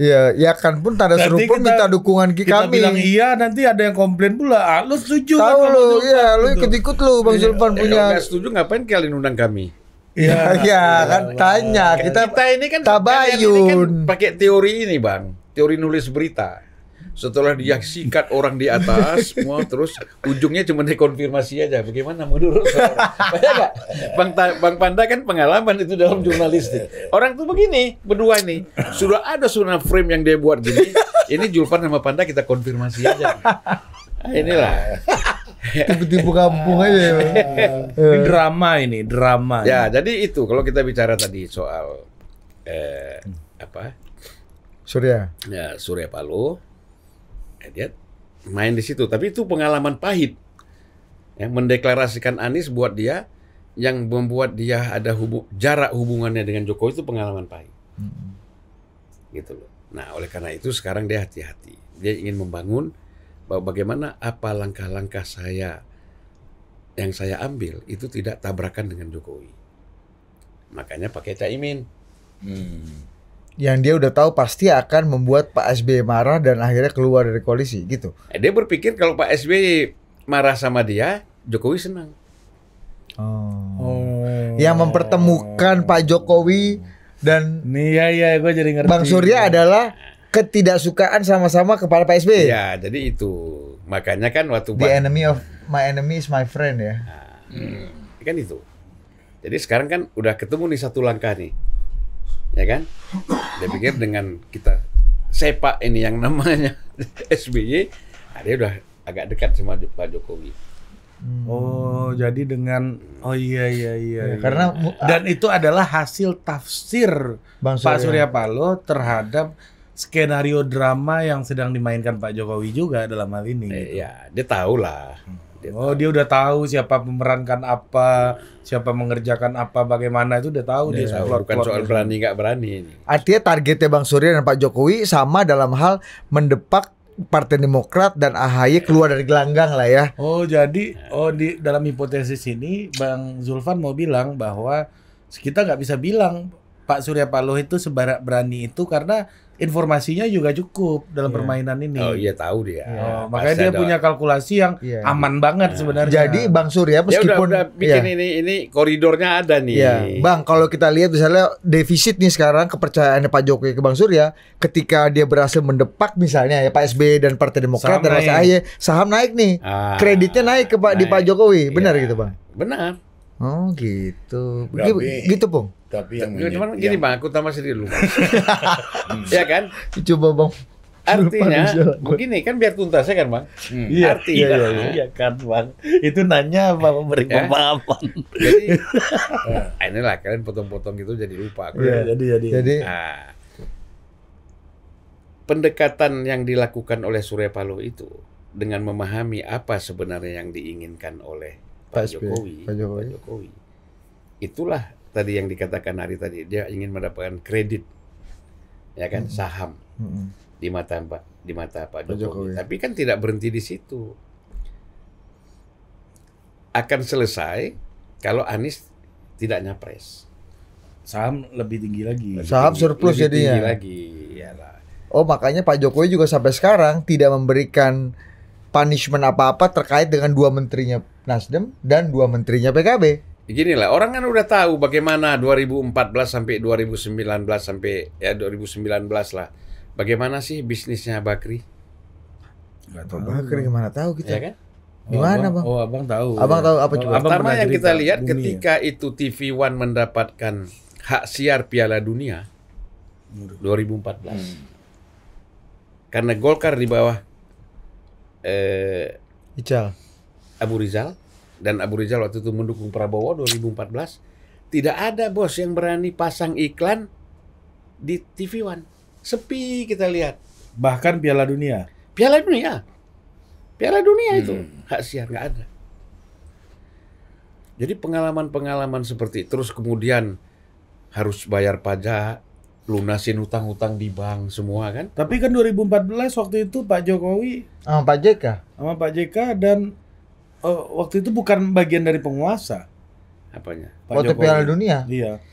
Iya, ya kan pun tanda seru pun minta dukungan kita kami. Kita bilang iya, nanti ada yang komplain pula. Ah, lu setuju kan Tahu kan, lu, iya, lu gitu? ikut-ikut lu Bang Zulfan iya. eh, punya. Kalau setuju ngapain kalian undang kami? Iya, ya, kan iya, tanya iya. kita, kita ini kan tabayun. kan pakai teori ini, Bang. Teori nulis berita. Setelah dia sikat orang di atas semua terus ujungnya cuma dikonfirmasi aja. Bagaimana menurut Saya Bang Ta Bang Panda kan pengalaman itu dalam jurnalistik. Orang tuh begini, berdua ini. Sudah ada sunnah frame yang dia buat gini. Ini Julpan sama Panda kita konfirmasi aja. Inilah. tiba-tiba kampung aja ya. ini eh. drama ini drama ya ini. jadi itu kalau kita bicara tadi soal eh, apa Surya ya Surya Paloh eh, dia main di situ tapi itu pengalaman pahit ya, mendeklarasikan Anies buat dia yang membuat dia ada hubu jarak hubungannya dengan Jokowi itu pengalaman pahit hmm. gitu loh nah oleh karena itu sekarang dia hati-hati dia ingin membangun bagaimana apa langkah-langkah saya yang saya ambil itu tidak tabrakan dengan Jokowi. Makanya pakai Caimin. Hmm. Yang dia udah tahu pasti akan membuat Pak SBY marah dan akhirnya keluar dari koalisi gitu. Eh, dia berpikir kalau Pak SBY marah sama dia, Jokowi senang. Oh. oh. Yang mempertemukan Pak Jokowi dan Nih ya ya gue jadi ngerti. Bang Surya adalah ketidaksukaan sama-sama kepada Pak SBY. Ya, jadi itu. Makanya kan waktu The enemy of my enemy is my friend ya. Nah, hmm. Kan itu. Jadi sekarang kan udah ketemu nih satu langkah nih. Ya kan? Dia pikir dengan kita sepak ini yang namanya SBY, nah dia udah agak dekat sama Pak Jokowi. Hmm. Oh, jadi dengan oh iya iya iya. Ya, iya. Karena dan itu adalah hasil tafsir Bang Surya. Pak Surya Paloh terhadap skenario drama yang sedang dimainkan Pak Jokowi juga dalam hal ini. Eh, gitu. Ya, dia tahu lah. Hmm. Dia oh, tahu. dia udah tahu siapa pemerankan apa, siapa mengerjakan apa, bagaimana itu udah tahu dia. dia tahu. Bukan soal berani nggak berani. Artinya targetnya Bang Surya dan Pak Jokowi sama dalam hal mendepak Partai Demokrat dan AHY keluar dari gelanggang lah ya. Oh jadi oh di dalam hipotesis ini Bang Zulfan mau bilang bahwa kita nggak bisa bilang Pak Surya Paloh itu sebarak berani itu karena informasinya juga cukup dalam yeah. permainan ini. Oh iya tahu dia. Yeah. Oh, makanya dia ada. punya kalkulasi yang yeah. aman banget yeah. sebenarnya. Jadi Bang Surya ya meskipun dia udah, udah bikin yeah. ini ini koridornya ada nih. Yeah. Bang kalau kita lihat misalnya defisit nih sekarang kepercayaannya Pak Jokowi ke Bang Surya ketika dia berhasil mendepak misalnya ya Pak SBY dan Partai Demokrat saham dan Mas saham naik nih. Ah, Kreditnya naik ke Pak di Pak Jokowi. Benar yeah. gitu Bang? Benar. Oh gitu. Gitu, gitu, Bung. gitu tapi yang Cuman yang... gini Bang, aku tambah sendiri dulu. ya kan? Coba Bang. Artinya begini kan biar tuntas ya kan Bang? Hmm. Iya, Artinya iya, iya, iya kan Bang. Itu nanya apa memberi ya. pemahaman. Jadi nah, ini lah kalian potong-potong gitu jadi lupa. Iya, iya, jadi jadi. Jadi nah, pendekatan yang dilakukan oleh Surya Paloh itu dengan memahami apa sebenarnya yang diinginkan oleh Pak, Pak Jokowi, Pak Jokowi. Pak Jokowi. Itulah tadi yang dikatakan Ari tadi dia ingin mendapatkan kredit ya kan hmm. saham hmm. di mata Pak di mata Pak Jokowi. Jokowi. Tapi kan tidak berhenti di situ. Akan selesai kalau Anies tidak nyapres. Saham lebih tinggi lagi. Lebih saham tinggi, surplus lebih jadinya. Tinggi lagi, Oh, makanya Pak Jokowi juga sampai sekarang tidak memberikan punishment apa-apa terkait dengan dua menterinya Nasdem dan dua menterinya PKB gini lah orang kan udah tahu bagaimana 2014 sampai 2019 sampai ya 2019 lah bagaimana sih bisnisnya Bakri nggak tahu Bakri gimana tahu kita ya kan gimana oh, bang oh abang tahu abang ya. tahu apa coba pertama yang kita lihat dunia. Ya? ketika itu TV One mendapatkan hak siar Piala Dunia 2014 hmm. karena Golkar di bawah eh, Ical Abu Rizal dan Abu Rizal waktu itu mendukung Prabowo 2014, tidak ada bos yang berani pasang iklan di TV One. Sepi kita lihat. Bahkan Piala Dunia. Piala Dunia. Piala Dunia hmm. itu hak siar nggak ada. Jadi pengalaman-pengalaman seperti itu. terus kemudian harus bayar pajak, lunasin hutang-hutang di bank semua kan. Tapi kan 2014 waktu itu Pak Jokowi sama Pak JK. Sama Pak JK dan uh, waktu itu bukan bagian dari penguasa. Apanya? waktu Piala Dunia. Iya.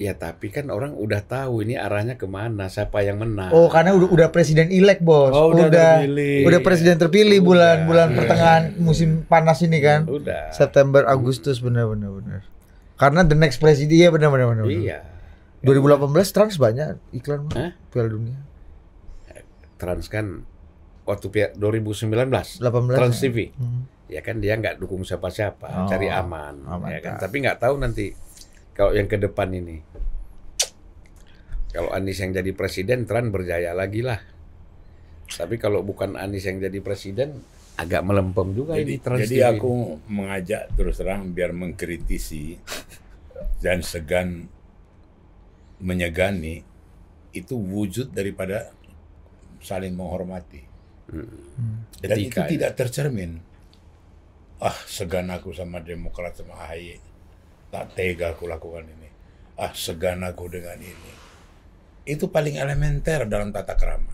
Ya tapi kan orang udah tahu ini arahnya kemana, siapa yang menang. Oh karena udah udah presiden elek bos. Oh, udah udah, terpilih. udah presiden terpilih bulan-bulan hmm. pertengahan hmm. musim panas ini kan. Udah. September Agustus bener-bener. Bener. Karena the next presiden ya bener-bener. Iya. 2018 iya. Trans banyak iklan Hah? Piala Dunia. Trans kan waktu pihak 2019 18 Trans ya? TV. Hmm. Ya kan dia nggak dukung siapa-siapa, oh, cari aman, aman ya oh kan. Tapi nggak tahu nanti kalau yang ke depan ini. Kalau Anies yang jadi presiden, Trans berjaya lagi lah. Tapi kalau bukan Anies yang jadi presiden, agak melempeng juga jadi, ini Trans Jadi TV. aku mengajak terus terang biar mengkritisi dan segan menyegani itu wujud daripada saling menghormati. Hmm. Dan Etika, itu tidak tercermin. Ah, segan aku sama Demokrat sama AHY. Tak tega aku lakukan ini. Ah, segan aku dengan ini. Itu paling elementer dalam tata kerama.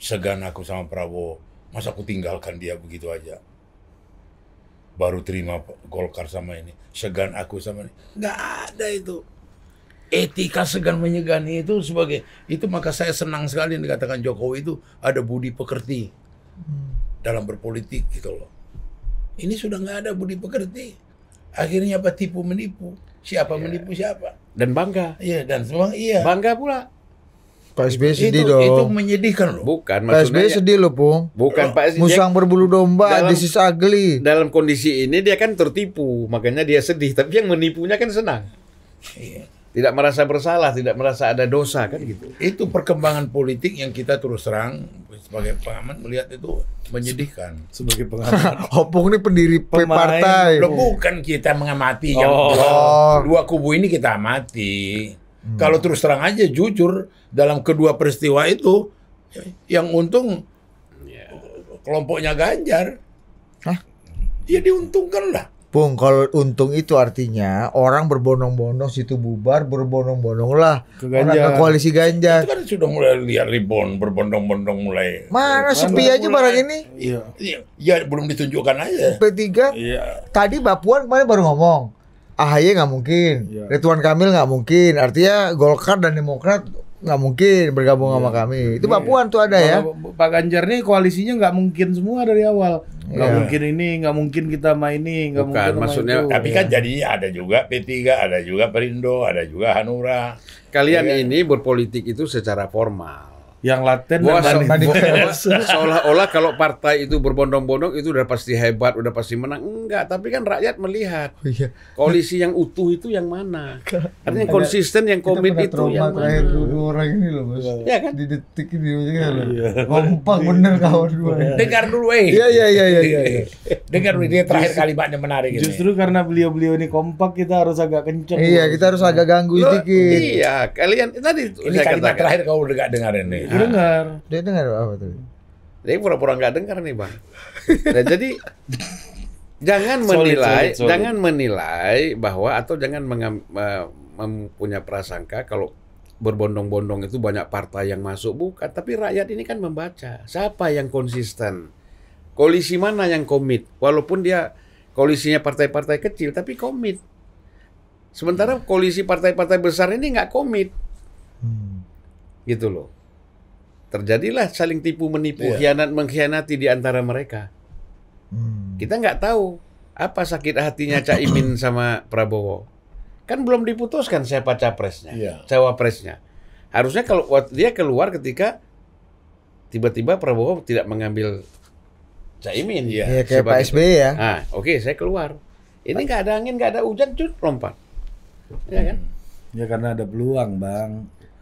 Segan aku sama Prabowo. Masa aku tinggalkan dia begitu aja? Baru terima Golkar sama ini. Segan aku sama ini. Nggak ada itu etika segan menyegani itu sebagai itu maka saya senang sekali yang dikatakan Jokowi itu ada budi pekerti hmm. dalam berpolitik gitu loh. Ini sudah nggak ada budi pekerti. Akhirnya apa tipu menipu? Siapa yeah. menipu siapa? Dan bangga. Iya dan semua iya. Bangga pula. Pak SBY sedih itu, dong. Itu menyedihkan loh. Bukan Pak SBY sedih loh, Pung. Bukan Pak SBY. Musang berbulu domba, di sisa ugly. Dalam kondisi ini dia kan tertipu, makanya dia sedih, tapi yang menipunya kan senang. Iya tidak merasa bersalah, tidak merasa ada dosa kan gitu. Itu perkembangan politik yang kita terus terang sebagai pengamat melihat itu menyedihkan. Sebagai pengamat. Hopung ini pendiri Pemain. partai. Loh, bukan kita mengamati oh. yang dua, oh. dua kubu ini kita amati. Hmm. Kalau terus terang aja jujur dalam kedua peristiwa itu yang untung yeah. kelompoknya Ganjar. Hah? Ya diuntungkan lah. Pung, kalau untung itu artinya orang berbonong-bonong situ bubar, berbonong-bonong lah ke orang ke koalisi Ganjar. Itu kan sudah mulai lihat ribon, berbondong-bondong mulai. Mana sepi aja barang ini? Iya. iya. Ya belum ditunjukkan aja. P3. Iya. Tadi Puan kemarin baru ngomong. AHY nggak mungkin, ya. Ridwan Kamil nggak mungkin. Artinya Golkar dan Demokrat nggak mungkin bergabung ya. sama iya. kami. Itu Mbak iya. Puan tuh ada ya. Pak Ganjar nih koalisinya nggak mungkin semua dari awal nggak yeah. mungkin ini nggak mungkin kita main maini nggak mungkin maksudnya itu. tapi kan yeah. jadinya ada juga P3 ada juga Perindo ada juga Hanura kalian yeah. ini berpolitik itu secara formal yang laten gua dan manifest. Seolah-olah kalau partai itu berbondong-bondong itu udah pasti hebat, udah pasti menang. Enggak, tapi kan rakyat melihat oh, iya. koalisi yang utuh itu yang mana. Artinya Ada, konsisten yang komit itu yang mana. dua orang ini loh, Bos. Iya kan? Di detik ini aja ya loh. Kan? Iya. Kompak bener kawan dua iya. Dengar dulu, eh. Iya, iya, iya, iya. iya. Dengar dulu dia terakhir kalimatnya menarik ini. Justru karena beliau-beliau ini kompak, kita harus agak kenceng. Iya, kita harus agak ganggu sedikit. Iya, kalian tadi ini kalimat terakhir kau udah dengar ini dengar. Ah. Dia dengar apa tuh? Dia pura-pura nggak dengar nih bang. Nah jadi jangan menilai, solid, solid, jangan menilai bahwa atau jangan mempunyai prasangka kalau berbondong-bondong itu banyak partai yang masuk bukan. Tapi rakyat ini kan membaca siapa yang konsisten, koalisi mana yang komit. Walaupun dia koalisinya partai-partai kecil tapi komit. Sementara koalisi partai-partai besar ini nggak komit, hmm. gitu loh terjadilah saling tipu menipu, yeah. khianat mengkhianati di antara mereka. Hmm. Kita nggak tahu apa sakit hatinya Cak Imin sama Prabowo. Kan belum diputuskan siapa capresnya, yeah. cawapresnya. Harusnya kalau dia keluar ketika tiba-tiba Prabowo tidak mengambil Caimin iya. iya, ya. Yeah, kayak Pak SBY ya. Nah, oke okay, saya keluar. Ini nggak ada angin, nggak ada hujan, cut lompat. Ya kan? Hmm. Ya karena ada peluang, Bang.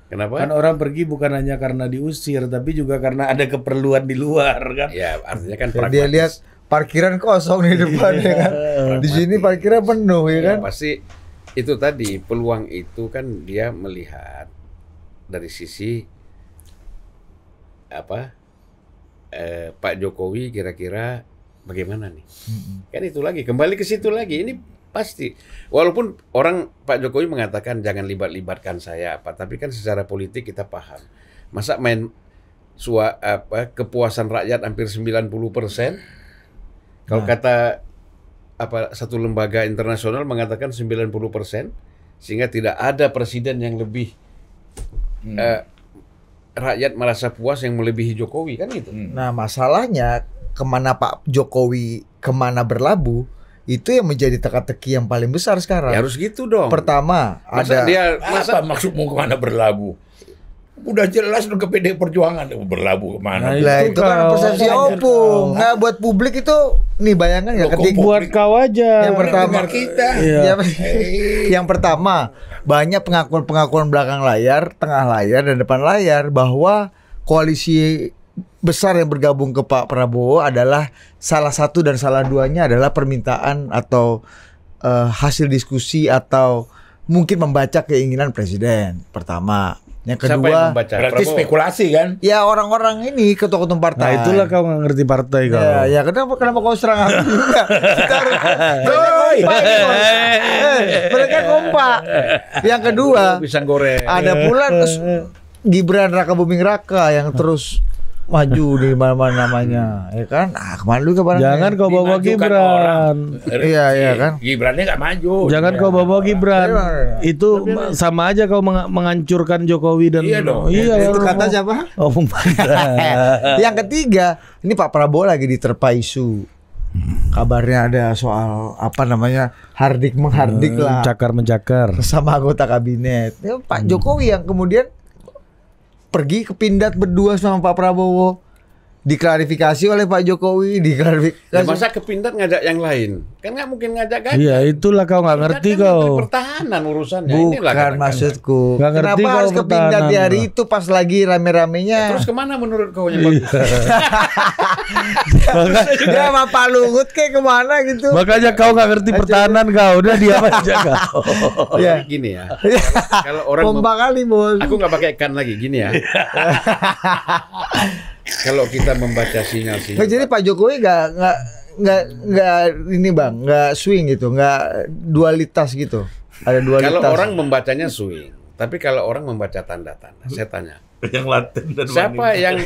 Kenapa? Kan orang pergi bukan hanya karena diusir, tapi juga karena ada keperluan di luar kan. Iya, artinya kan pragmatis. Dia lihat parkiran kosong di depan iya, ya kan. Di sini parkiran penuh ya, ya kan. Pasti itu tadi peluang itu kan dia melihat dari sisi apa eh, Pak Jokowi kira-kira bagaimana nih? Kan itu lagi kembali ke situ lagi. Ini pasti. Walaupun orang Pak Jokowi mengatakan jangan libat-libatkan saya apa, tapi kan secara politik kita paham. Masa main sua apa kepuasan rakyat hampir 90 persen? Kalau nah. kata apa satu lembaga internasional mengatakan 90 persen, sehingga tidak ada presiden yang lebih hmm. uh, rakyat merasa puas yang melebihi Jokowi kan gitu. Hmm. Nah masalahnya kemana Pak Jokowi kemana berlabuh itu yang menjadi teka-teki yang paling besar sekarang. Ya harus gitu dong. Pertama, masa ada dia masa apa maksudmu kemana berlabuh? Udah jelas ke PD Perjuangan berlabuh kemana. Nah, lah itu, kan persepsi opung. Nah, buat publik itu nih bayangan ya ketika buat kau aja. Yang pertama kita. Iya. yang pertama, banyak pengakuan-pengakuan belakang layar, tengah layar dan depan layar bahwa koalisi besar yang bergabung ke Pak Prabowo adalah salah satu dan salah duanya adalah permintaan atau uh, hasil diskusi atau mungkin membaca keinginan presiden pertama yang kedua Siapa yang membaca? berarti Prabowo. spekulasi kan? Ya orang-orang ini ketua-ketua partai. Nah, itulah kau nggak ngerti partai kau. Ya, ya kenapa kenapa kau serang aku juga? Kita mereka kompak. Yang kedua, bisa goreng. Ada pula Gibran Raka Buming Raka yang terus maju di mana-mana namanya, hmm. ya kan? Ah, kemarin lu kemarin. Jangan kau bawa kan Gibran. Iya, eh, iya kan? Gibrannya nggak maju. Jangan iya. kau bawa Gibran. Iya, iya. itu sama aja kau menghancurkan Jokowi dan Iya dong. Iya, itu kata siapa? Oh, Yang ketiga, ini Pak Prabowo lagi diterpa isu kabarnya ada soal apa namanya hardik menghardik hmm, lah cakar menjakar. sama anggota kabinet ya, Pak hmm. Jokowi yang kemudian pergi ke Pindad berdua sama Pak Prabowo diklarifikasi oleh Pak Jokowi diklarifikasi. Ya, masa kepintar ngajak yang lain? Kan nggak mungkin ngajak kan? Iya itulah kau nggak kan ngerti kan kau. Pertahanan urusannya. Bukan Inilah maksudku. Gak ngerti Kenapa kau harus kepintar di hari itu pas lagi rame-ramenya? Ya, terus kemana menurut kau yang iya. bagus? Dia sama Pak Luhut kayak kemana gitu? Makanya kau nggak ngerti pertahanan kau. Udah diam aja kau. ya. Gini ya. Iya. Kalau orang Bomba kali bos. Aku nggak pakai ikan lagi gini ya. Iya. kalau kita membaca sinyal-sinyal. Nah, jadi Pak Jokowi nggak nggak nggak nggak ini bang nggak swing gitu nggak dualitas gitu ada dualitas. Kalau orang membacanya swing, tapi kalau orang membaca tanda-tanda, saya tanya. Yang Latin dan Siapa yang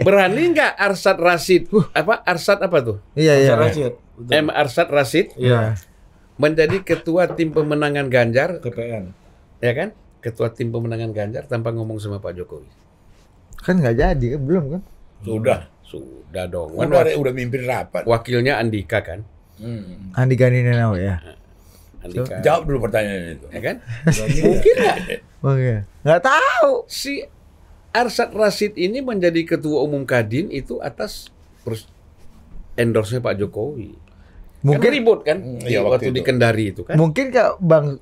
berani nggak Arsat Rasid? Uh. Apa Arsat apa tuh? Iya iya. M Arsat Rasid. Iya. Menjadi ketua tim pemenangan Ganjar. TPN. Ya kan? Ketua tim pemenangan Ganjar tanpa ngomong sama Pak Jokowi. Kan nggak jadi kan belum kan? Sudah, sudah dong. Kan udah, udah mimpin rapat. Wakilnya Andika kan? Hmm. Ya? Nah, Andika Ninenau ya. Andika. So, jawab dulu pertanyaan itu. Ya kan? Mungkin nggak? Mungkin. Nggak tahu. Si Arsad Rasid ini menjadi ketua umum Kadin itu atas endorse Pak Jokowi. Kan Mungkin kan ribut kan? Hmm, iya, waktu, waktu itu. di Kendari itu kan. Mungkin Kak Bang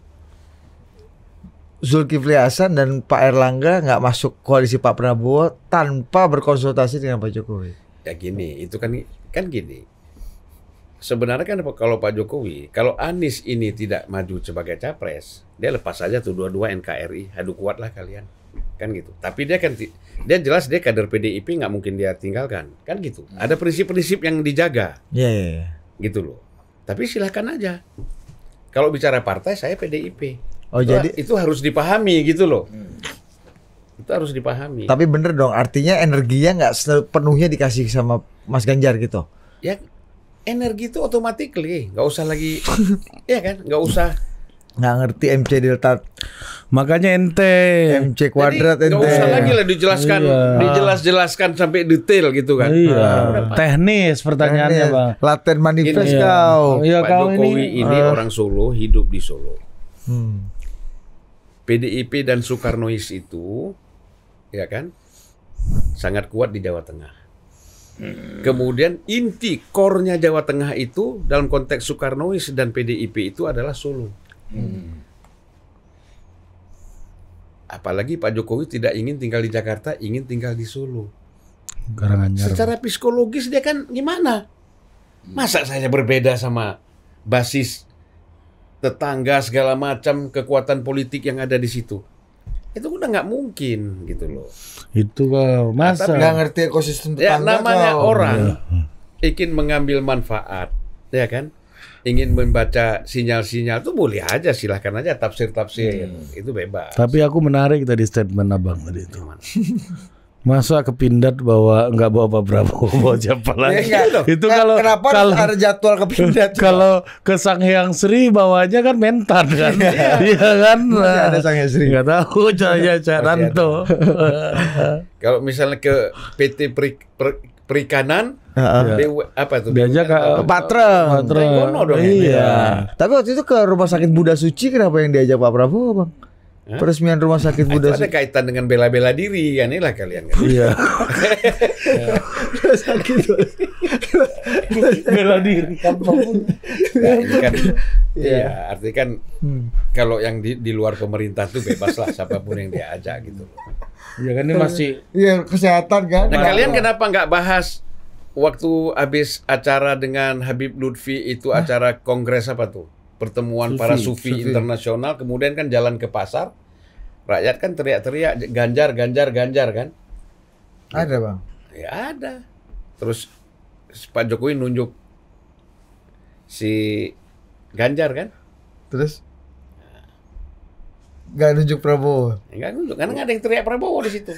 Zulkifli Hasan dan Pak Erlangga nggak masuk koalisi Pak Prabowo tanpa berkonsultasi dengan Pak Jokowi. Ya gini, itu kan kan gini. Sebenarnya kan kalau Pak Jokowi, kalau Anies ini tidak maju sebagai capres, dia lepas saja tuh dua-dua NKRI, aduh kuatlah kalian, kan gitu. Tapi dia kan dia jelas dia kader PDIP nggak mungkin dia tinggalkan, kan gitu. Hmm. Ada prinsip-prinsip yang dijaga, iya. Yeah. Iya. gitu loh. Tapi silahkan aja. Kalau bicara partai, saya PDIP Oh itu, jadi itu harus dipahami gitu loh. Hmm. Itu harus dipahami. Tapi bener dong, artinya energinya nggak sepenuhnya dikasih sama Mas Ganjar gitu. Ya energi itu lih, nggak usah lagi, ya kan, nggak usah nggak ngerti MC delta makanya ente MC kuadrat Jadi, ente nggak usah lagi lah dijelaskan iya. dijelas jelaskan sampai detail gitu kan iya. nah, nah teknis pertanyaannya teknis. bang laten manifest ini, ya. kau iya, Pak kau Jokowi ini, ini uh. orang Solo hidup di Solo hmm PDIP dan Soekarnois itu ya kan sangat kuat di Jawa Tengah. Hmm. Kemudian inti kornya Jawa Tengah itu dalam konteks Soekarnois dan PDIP itu adalah Solo. Hmm. Apalagi Pak Jokowi tidak ingin tinggal di Jakarta, ingin tinggal di Solo. Karanganyar. Secara psikologis dia kan gimana? Hmm. Masa saya berbeda sama basis tetangga segala macam kekuatan politik yang ada di situ itu udah nggak mungkin gitu loh itu nah, masa nggak ngerti ekosistem ya, tetangga ya, namanya kau. orang ya. ingin mengambil manfaat ya kan ingin membaca sinyal-sinyal itu boleh aja silahkan aja tafsir-tafsir hmm. itu bebas tapi aku menarik tadi statement abang tadi itu Masa kepindat bawa enggak bawa Pak Prabowo bawa siapa lagi? Ya, itu kalau kenapa kalau, ada jadwal kepindat? Kalau ke Sang Hyang Sri bawanya kan mentan kan? Iya kan? Masih ada iya kan? Sang Hyang Sri. Enggak tahu caranya tuh kalau misalnya ke PT per, per, Perikanan Uh, apa itu Diajak ke Patra. Patra. Iya. Tapi waktu itu ke Rumah Sakit Buddha Suci kenapa yang diajak Pak Prabowo, Bang? Peresmian Rumah Sakit Buddha. Ah, itu ada kaitan dengan bela-bela diri ya inilah kalian. Kan? Iya. Rumah sakit bela diri kan, nah, kan Iya, iya. artinya kan hmm. kalau yang di, di luar pemerintah tuh bebas lah siapapun yang diajak gitu. Iya kan ini masih Iya kesehatan kan. Nah, nah kalian kenapa nggak bahas waktu habis acara dengan Habib Lutfi itu acara kongres apa tuh? pertemuan sufi, para sufi, sufi internasional, kemudian kan jalan ke pasar, rakyat kan teriak-teriak ganjar, ganjar, ganjar kan? Ada bang. Ya ada. Terus Pak Jokowi nunjuk si Ganjar kan? Terus? nggak nunjuk Prabowo. nggak nunjuk, karena nggak ada yang teriak Prabowo di situ.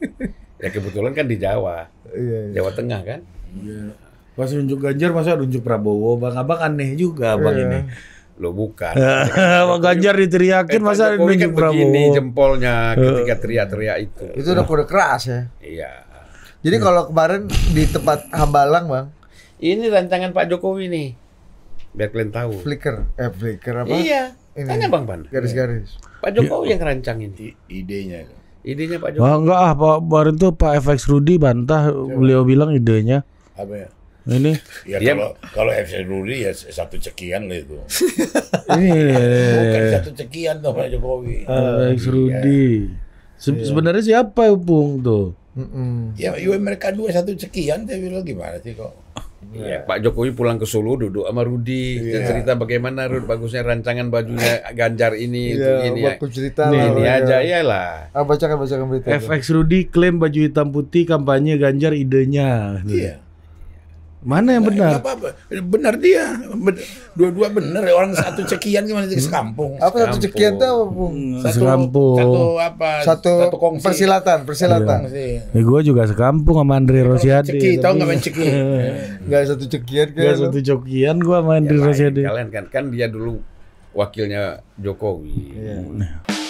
ya kebetulan kan di Jawa, iya, iya. Jawa Tengah kan. Iya. Pas nunjuk Ganjar masa nunjuk Prabowo, Bang Abang aneh juga Bang iya. ini. Lo bukan. Bang Ganjar diteriakin eh, masa Jokowi nunjuk kan Prabowo. Begini jempolnya eh. ketika teriak-teriak itu. Itu udah kode keras ya. Iya. Jadi hmm. kalau kemarin di tempat Hambalang, Bang, ini rancangan Pak Jokowi nih. Biar kalian tahu. Flicker, eh flicker apa? Iya. Ini. Tanya Bang Pan. Garis-garis. Pak Jokowi ya. yang rancangin I idenya. Idenya Pak ah, Jokowi. Nah, enggak ah, Pak, kemarin tuh Pak FX Rudi bantah Coba. beliau bilang idenya. Apa ya? ini ya dia, kalau kalau FC Rudi ya satu cekian lah itu ini iya, iya, iya, bukan satu cekian tuh Pak Jokowi uh, ah. FC Rudi ya. Se yeah. sebenarnya siapa Pung tuh mm -mm. ya mereka dua satu cekian tapi bilang gimana sih kok Ya. ya. Pak Jokowi pulang ke Solo duduk sama Rudi ya. cerita bagaimana Rudi bagusnya rancangan bajunya Ganjar ini ya, itu ini ya. cerita ini, ini ya. aja ya lah. Ah, bacakan bacakan berita. FX Rudi klaim baju hitam putih kampanye Ganjar idenya. Iya. Mana yang benar? Nah, apa, apa. Benar dia. Dua-dua benar. Orang satu cekian gimana sih sekampung? Apa satu cekian itu apa, Bung? Satu, sekampung. Satu apa? Satu, satu kongsi. persilatan, persilatan. Iya. Ya, gue juga sekampung sama Andre ya, Rosiade. Ceki, tau gak main ceki? gak satu cekian kan? satu cekian gue sama ya, Andre ya, Rosiade. Kalian kan, kan dia dulu wakilnya Jokowi. Iya. Nah.